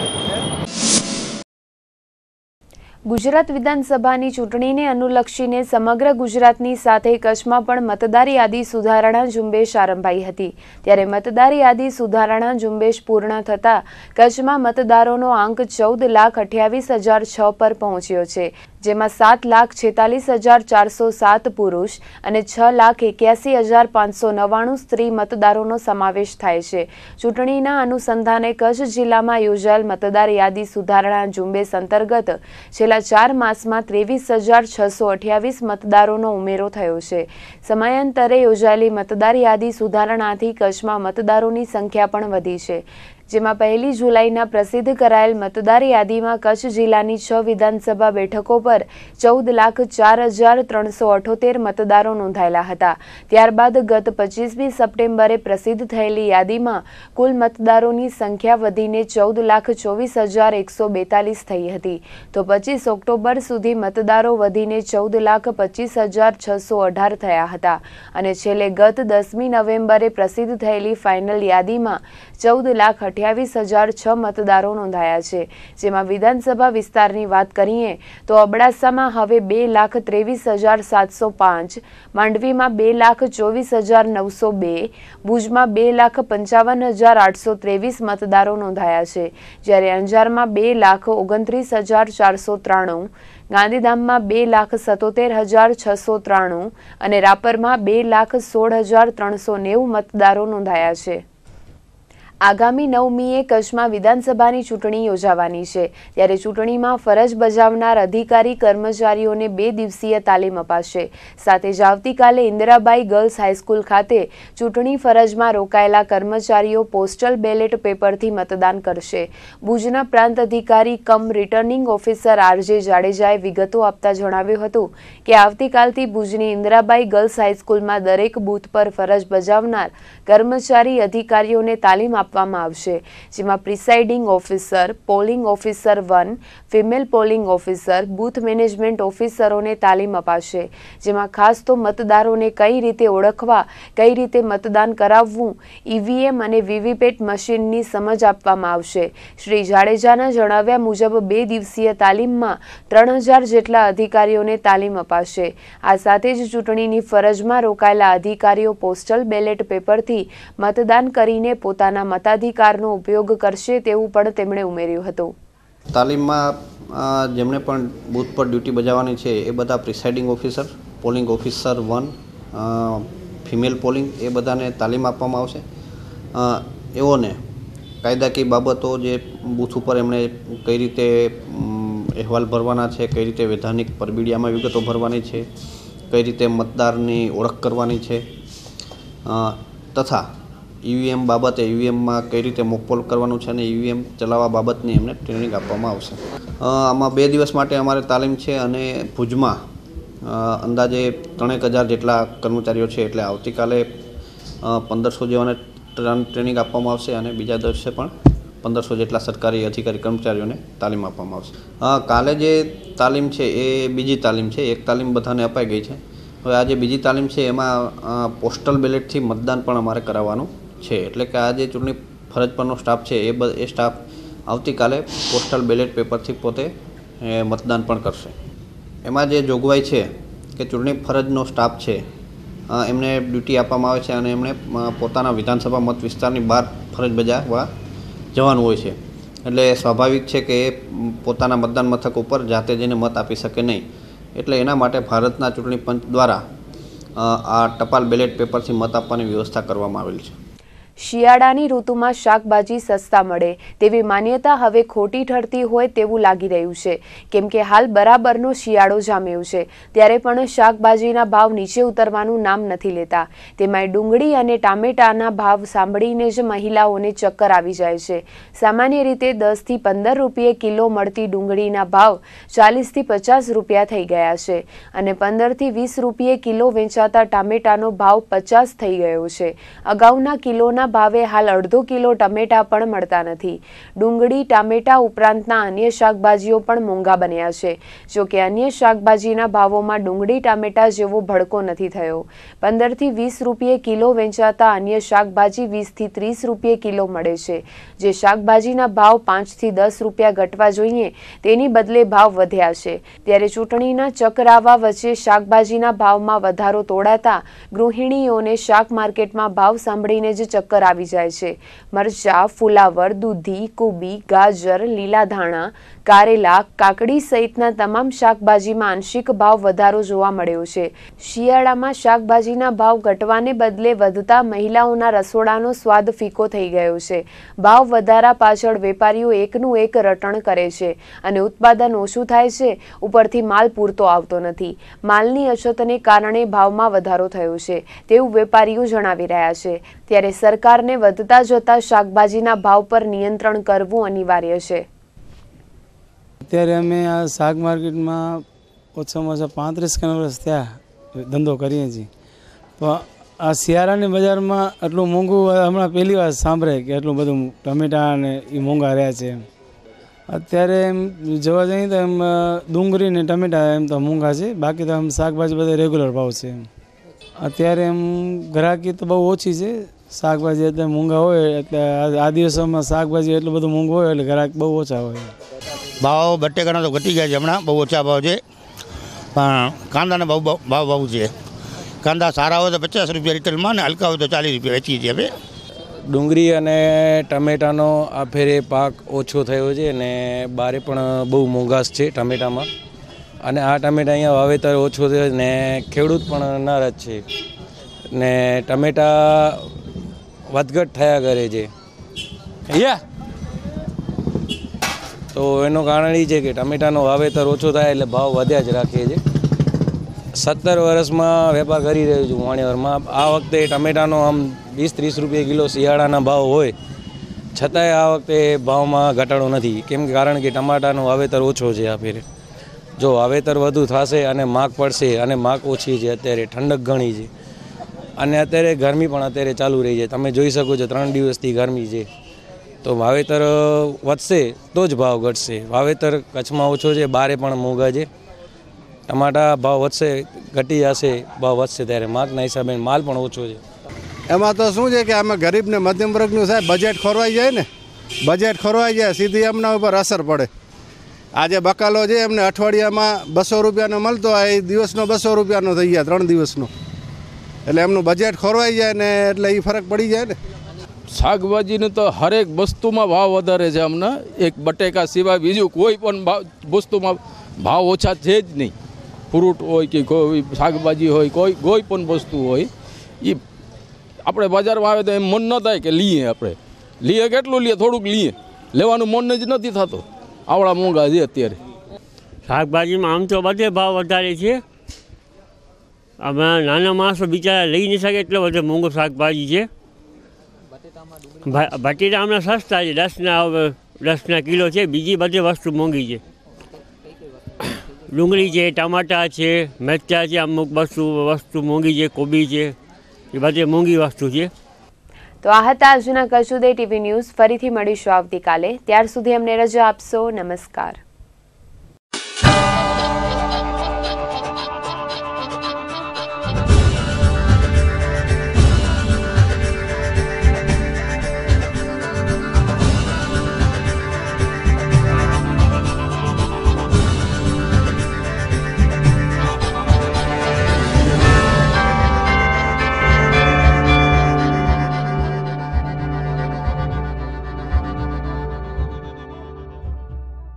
ગુજરાત વિધાનસભાની ચૂંટણીને અનુલક્ષીને સમગ્ર ગુજરાતની સાથે કચ્છમાં પણ મતદાર યાદી સુધારણા ઝુંબેશ આરંભાઈ હતી ત્યારે મતદાર યાદી સુધારણા ઝુંબેશ પૂર્ણ થતાં કચ્છમાં મતદારોનો આંક ચૌદ લાખ અઠ્યાવીસ હજાર છ પર પહોંચ્યો છે જેમાં સાત લાખ છેતાલીસ હજાર ચારસો સાત પુરુષ અને છ લાખ એક્યાસી હજાર પાંચસો નવ્વાણું સ્ત્રી મતદારોનો સમાવેશ થાય છે ચૂંટણીના અનુસંધાને કચ્છ જિલ્લામાં યોજાયેલ મતદાર યાદી સુધારણા ઝુંબેશ અંતર્ગત છેલ્લા છેલ્લા ચાર માસમાં ત્રેવીસ હજાર છસો અઠ્યાવીસ મતદારોનો ઉમેરો થયો છે સમયાંતરે યોજાયેલી મતદાર યાદી સુધારણાથી કચ્છમાં મતદારોની સંખ્યા પણ વધી છે જેમાં પહેલી જુલાઈના પ્રસિદ્ધ કરાયેલ મતદાર યાદીમાં કચ્છ જિલ્લાની છ વિધાનસભા બેઠકો પર ચૌદ લાખ ચાર હજાર ત્રણસો અઠોતેર મતદારો નોંધાયેલા હતા ત્યારબાદ ગત પચીસમી સપ્ટેમ્બરે પ્રસિદ્ધ થયેલી યાદીમાં કુલ મતદારોની સંખ્યા વધીને ચૌદ લાખ ચોવીસ હજાર એકસો બેતાલીસ થઈ હતી તો પચીસ ઓક્ટોબર સુધી મતદારો વધીને ચૌદ લાખ પચીસ હજાર છસો અઢાર થયા હતા અને છેલ્લે ગત દસમી નવેમ્બરે પ્રસિદ્ધ થયેલી ફાઇનલ યાદીમાં ચૌદ લાખ અઠ્યાવીસ હજાર છ મતદારો નોંધાયા છે જેમાં વિધાનસભા વિસ્તારની વાત કરીએ તો અબડાસામાં હવે બે લાખ ત્રેવીસ હજાર સાતસો પાંચ માંડવીમાં બે લાખ ચોવીસ હજાર નવસો બે ભુજમાં બે લાખ પંચાવન હજાર આઠસો ત્રેવીસ મતદારો નોંધાયા છે જ્યારે અંજારમાં બે લાખ ઓગણત્રીસ હજાર ચારસો ત્રાણું ગાંધીધામમાં બે લાખ સત્તોતેર હજાર છસો ત્રાણું અને રાપરમાં બે લાખ સોળ હજાર ત્રણસો નેવું મતદારો નોંધાયા છે આગામી નવમીએ કચ્છમાં વિધાનસભાની ચૂંટણી યોજાવાની છે ત્યારે ચૂંટણીમાં ફરજ બજાવનાર અધિકારી કર્મચારીઓને બે દિવસીય તાલીમ અપાશે સાથે જ આવતીકાલે ઇન્દિરાબાઈ ગર્લ્સ હાઈસ્કૂલ ખાતે ચૂંટણી ફરજમાં રોકાયેલા કર્મચારીઓ પોસ્ટલ બેલેટ પેપરથી મતદાન કરશે ભુજના પ્રાંત અધિકારી કમ રિટર્નિંગ ઓફિસર આરજે જાડેજાએ વિગતો આપતા જણાવ્યું હતું કે આવતીકાલથી ભુજની ઇન્દિરાબાઈ ગર્લ્સ હાઈસ્કૂલમાં દરેક બૂથ પર ફરજ બજાવનાર કર્મચારી અધિકારીઓને તાલીમ આપવામાં આવશે જેમાં presiding officer polling officer one female polling officer booth management ઓફિસરોને તાલીમ અપાશે જેમાં ખાસ તો મતદારોને કઈ રીતે ઓળખવા કઈ રીતે મતદાન કરાવવું ઈવીએમ e અને વીવીપેટ મશીનની સમજ આપવામાં આવશે શ્રી જાડેજાના જણાવ્યા મુજબ બે દિવસીય તાલીમમાં ત્રણ હજાર જેટલા અધિકારીઓને તાલીમ અપાશે આ સાથે જ ચૂંટણીની ફરજમાં રોકાયેલા અધિકારીઓ પોસ્ટલ બેલેટ પેપરથી મતદાન કરીને પોતાના મતાધિકારનો ઉપયોગ કરશે તેવું પણ તેમણે ઉમેર્યું હતું તાલીમમાં જેમણે પણ બૂથ પર ડ્યુટી બજાવવાની છે એ બધા presiding officer polling officer one female polling એ બધાને તાલીમ આપવામાં આવશે એઓને કાયદાકીય બાબતો જે બૂથ ઉપર એમણે કઈ રીતે અહેવાલ ભરવાના છે કઈ રીતે વૈધાનિક પરબીડિયામાં વિગતો ભરવાની છે કઈ રીતે મતદારની ઓળખ કરવાની છે તથા ઈવીએમ બાબતે ઈવીએમમાં કઈ રીતે મોકપોલ કરવાનું છે અને ઈવીએમ ચલાવવા બાબતની એમને ટ્રેનિંગ આપવામાં આવશે આમાં બે દિવસ માટે અમારે તાલીમ છે અને ભુજમાં અંદાજે ત્રણેક હજાર જેટલા કર્મચારીઓ છે એટલે આવતીકાલે પંદરસો જેવાને ટ્રેનિંગ આપવામાં આવશે અને બીજા દિવસે પણ પંદરસો જેટલા સરકારી અધિકારી કર્મચારીઓને તાલીમ આપવામાં આવશે કાલે જે તાલીમ છે એ બીજી તાલીમ છે એક તાલીમ બધાને અપાઈ ગઈ છે હવે આજે બીજી તાલીમ છે એમાં પોસ્ટલ બેલેટથી મતદાન પણ અમારે કરાવવાનું છે એટલે કે આ જે ચૂંટણી ફરજ પરનો સ્ટાફ છે એ એ સ્ટાફ આવતીકાલે પોસ્ટલ બેલેટ પેપરથી પોતે મતદાન પણ કરશે એમાં જે જોગવાઈ છે કે ચૂંટણી ફરજનો સ્ટાફ છે એમને ડ્યુટી આપવામાં આવે છે અને એમણે પોતાના વિધાનસભા મત વિસ્તારની બહાર ફરજ બજાવવા જવાનું હોય છે એટલે સ્વાભાવિક છે કે એ પોતાના મતદાન મથક ઉપર જાતે જઈને મત આપી શકે નહીં એટલે એના માટે ભારતના ચૂંટણી પંચ દ્વારા આ ટપાલ બેલેટ પેપરથી મત આપવાની વ્યવસ્થા કરવામાં આવેલી છે શિયાળાની ઋતુમાં શાકભાજી સસ્તા મળે તેવી માન્યતા હવે ખોટી ઠરતી હોય તેવું લાગી રહ્યું છે કેમ કે હાલ બરાબરનો શિયાળો જામ્યો છે ત્યારે પણ શાકભાજીના ભાવ નીચે ઉતરવાનું નામ નથી લેતા તેમાંય ડુંગળી અને ટામેટાના ભાવ સાંભળીને જ મહિલાઓને ચક્કર આવી જાય છે સામાન્ય રીતે દસથી પંદર રૂપિયે કિલો મળતી ડુંગળીના ભાવ ચાલીસથી પચાસ રૂપિયા થઈ ગયા છે અને પંદરથી વીસ રૂપિયે કિલો વેચાતા ટામેટાનો ભાવ પચાસ થઈ ગયો છે અગાઉના કિલોના ટેકાના ભાવે હાલ અડધો કિલો ટમેટા પણ મળતા નથી ડુંગળી ટામેટા ઉપરાંતના અન્ય શાકભાજીઓ પણ મોંઘા બન્યા છે જોકે અન્ય શાકભાજીના ભાવોમાં ડુંગળી ટામેટા જેવો ભડકો નથી થયો પંદરથી વીસ રૂપિયે કિલો વેચાતા અન્ય શાકભાજી વીસથી ત્રીસ રૂપિયે કિલો મળે છે જે શાકભાજીના ભાવ પાંચથી દસ રૂપિયા ઘટવા જોઈએ તેની બદલે ભાવ વધ્યા છે ત્યારે ચૂંટણીના ચક્રાવા વચ્ચે શાકભાજીના ભાવમાં વધારો તોડાતા ગૃહિણીઓને શાક માર્કેટમાં ભાવ સાંભળીને જ ચક્કર પર આવી જાય છે મરચા ફુલાવર દૂધી કોબી ગાજર લીલા ધાણા કારેલા કાકડી સહિતના તમામ શાકભાજીમાં આંશિક ભાવ વધારો જોવા મળ્યો છે શિયાળામાં શાકભાજીના ભાવ ઘટવાને બદલે વધતા મહિલાઓના રસોડાનો સ્વાદ ફીકો થઈ ગયો છે ભાવ વધારા પાછળ વેપારીઓ એકનું એક રટણ કરે છે અને ઉત્પાદન ઓછું થાય છે ઉપરથી માલ પૂરતો આવતો નથી માલની અછતને કારણે ભાવમાં વધારો થયો છે તેવું વેપારીઓ જણાવી રહ્યા છે ત્યારે સરકારને વધતા જતા શાકભાજીના ભાવ પર નિયંત્રણ કરવું અનિવાર્ય છે અત્યારે અમે આ શાક માર્કેટમાં ઓછામાં ઓછા પાંત્રીસ ખણ વર્ષ ત્યાં ધંધો કરીએ છીએ તો આ શિયાળાની બજારમાં આટલું મોંઘું હમણાં પહેલી વાર સાંભળે કે એટલું બધું ટમેટાં ને એ મોંઘા રહ્યા છે એમ અત્યારે એમ જોવા જઈએ તો એમ ડુંગળી ને ટમેટા એમ તો મોંઘા છે બાકી તો આમ શાકભાજી બધા રેગ્યુલર ભાવ છે એમ અત્યારે એમ ગ્રાહકી તો બહુ ઓછી છે શાકભાજી અત્યારે મૂંગા હોય એટલે આ દિવસોમાં શાકભાજી એટલું બધું મોંઘું હોય એટલે ગ્રાહક બહુ ઓછા હોય ભાવ બટેકાના તો ઘટી ગયા છે હમણાં બહુ ઓછા ભાવ છે પણ કાંદાના ભાવ ભાવ ભાવ છે કાંદા સારા હોય તો પચાસ રૂપિયા લિટરમાં ને હલકા હોય તો ચાલીસ રૂપિયા વેચીએ છીએ હવે ડુંગળી અને ટમેટાનો આ ફેરે પાક ઓછો થયો છે અને બારે પણ બહુ મોંઘાશ છે ટમેટામાં અને આ ટમેટા અહીંયા વાવેતર ઓછો થયો ને ખેડૂત પણ નારાજ છે ને ટમેટા વધઘટ થયા કરે છે અહીંયા તો એનું કારણ એ છે કે ટામેટાનો વાવેતર ઓછો થાય એટલે ભાવ વધ્યા જ રાખીએ છીએ સત્તર વર્ષમાં વેપાર કરી રહ્યો છું વાણિયાવરમાં આ વખતે ટમેટાનો આમ વીસ ત્રીસ રૂપિયા કિલો શિયાળાના ભાવ હોય છતાંય આ વખતે ભાવમાં ઘટાડો નથી કેમ કે કારણ કે ટમાટાનો વાવેતર ઓછો છે આ ફેરે જો વાવેતર વધુ થશે અને માગ પડશે અને માગ ઓછી છે અત્યારે ઠંડક ઘણી છે અને અત્યારે ગરમી પણ અત્યારે ચાલુ રહી છે તમે જોઈ શકો છો ત્રણ દિવસથી ગરમી છે તો વાવેતર વધશે તો જ ભાવ ઘટશે વાવેતર કચ્છમાં ઓછો છે બારે પણ મોંઘા છે ટમાટા ભાવ વધશે ઘટી જશે ભાવ વધશે ત્યારે માર્ગના હિસાબે માલ પણ ઓછો છે એમાં તો શું છે કે અમે ગરીબને મધ્યમ વર્ગનું સાહેબ બજેટ ખોરવાઈ જાય ને બજેટ ખોરવાઈ જાય સીધી એમના ઉપર અસર પડે આજે બકાલો છે એમને અઠવાડિયામાં બસો રૂપિયાનો મળતો હોય એ દિવસનો બસો રૂપિયાનો થઈ ગયા ત્રણ દિવસનો એટલે એમનું બજેટ ખોરવાઈ જાય ને એટલે એ ફરક પડી જાય ને શાકભાજીનું તો હરેક વસ્તુમાં ભાવ વધારે છે અમને એક બટેકા સિવાય બીજું કોઈ પણ ભાવ વસ્તુમાં ભાવ ઓછા છે જ નહીં ફ્રૂટ હોય કે કોઈ શાકભાજી હોય કોઈ કોઈ પણ વસ્તુ હોય એ આપણે બજારમાં આવે તો એમ મન ન થાય કે લઈએ આપણે લઈએ કેટલું લઈએ થોડુંક લઈએ લેવાનું મન જ નથી થતું આવડા મોંઘા છે અત્યારે શાકભાજીમાં આમ તો બધે ભાવ વધારે છે આમાં નાના માણસો બિચારા લઈ નહીં શકે એટલો બધો મોંઘું શાકભાજી છે બટેટા હમણાં સસ્તા છે દસના દસના કિલો છે બીજી બધી વસ્તુ મોંઘી છે ડુંગળી છે ટમાટા છે મરચાં છે અમુક વસ્તુ વસ્તુ મોંઘી છે કોબી છે એ બધી મોંઘી વસ્તુ છે તો આ હતા આજના કચુદે ટીવી ન્યૂઝ ફરીથી મળીશું આવતીકાલે ત્યાર સુધી અમને રજા આપશો નમસ્કાર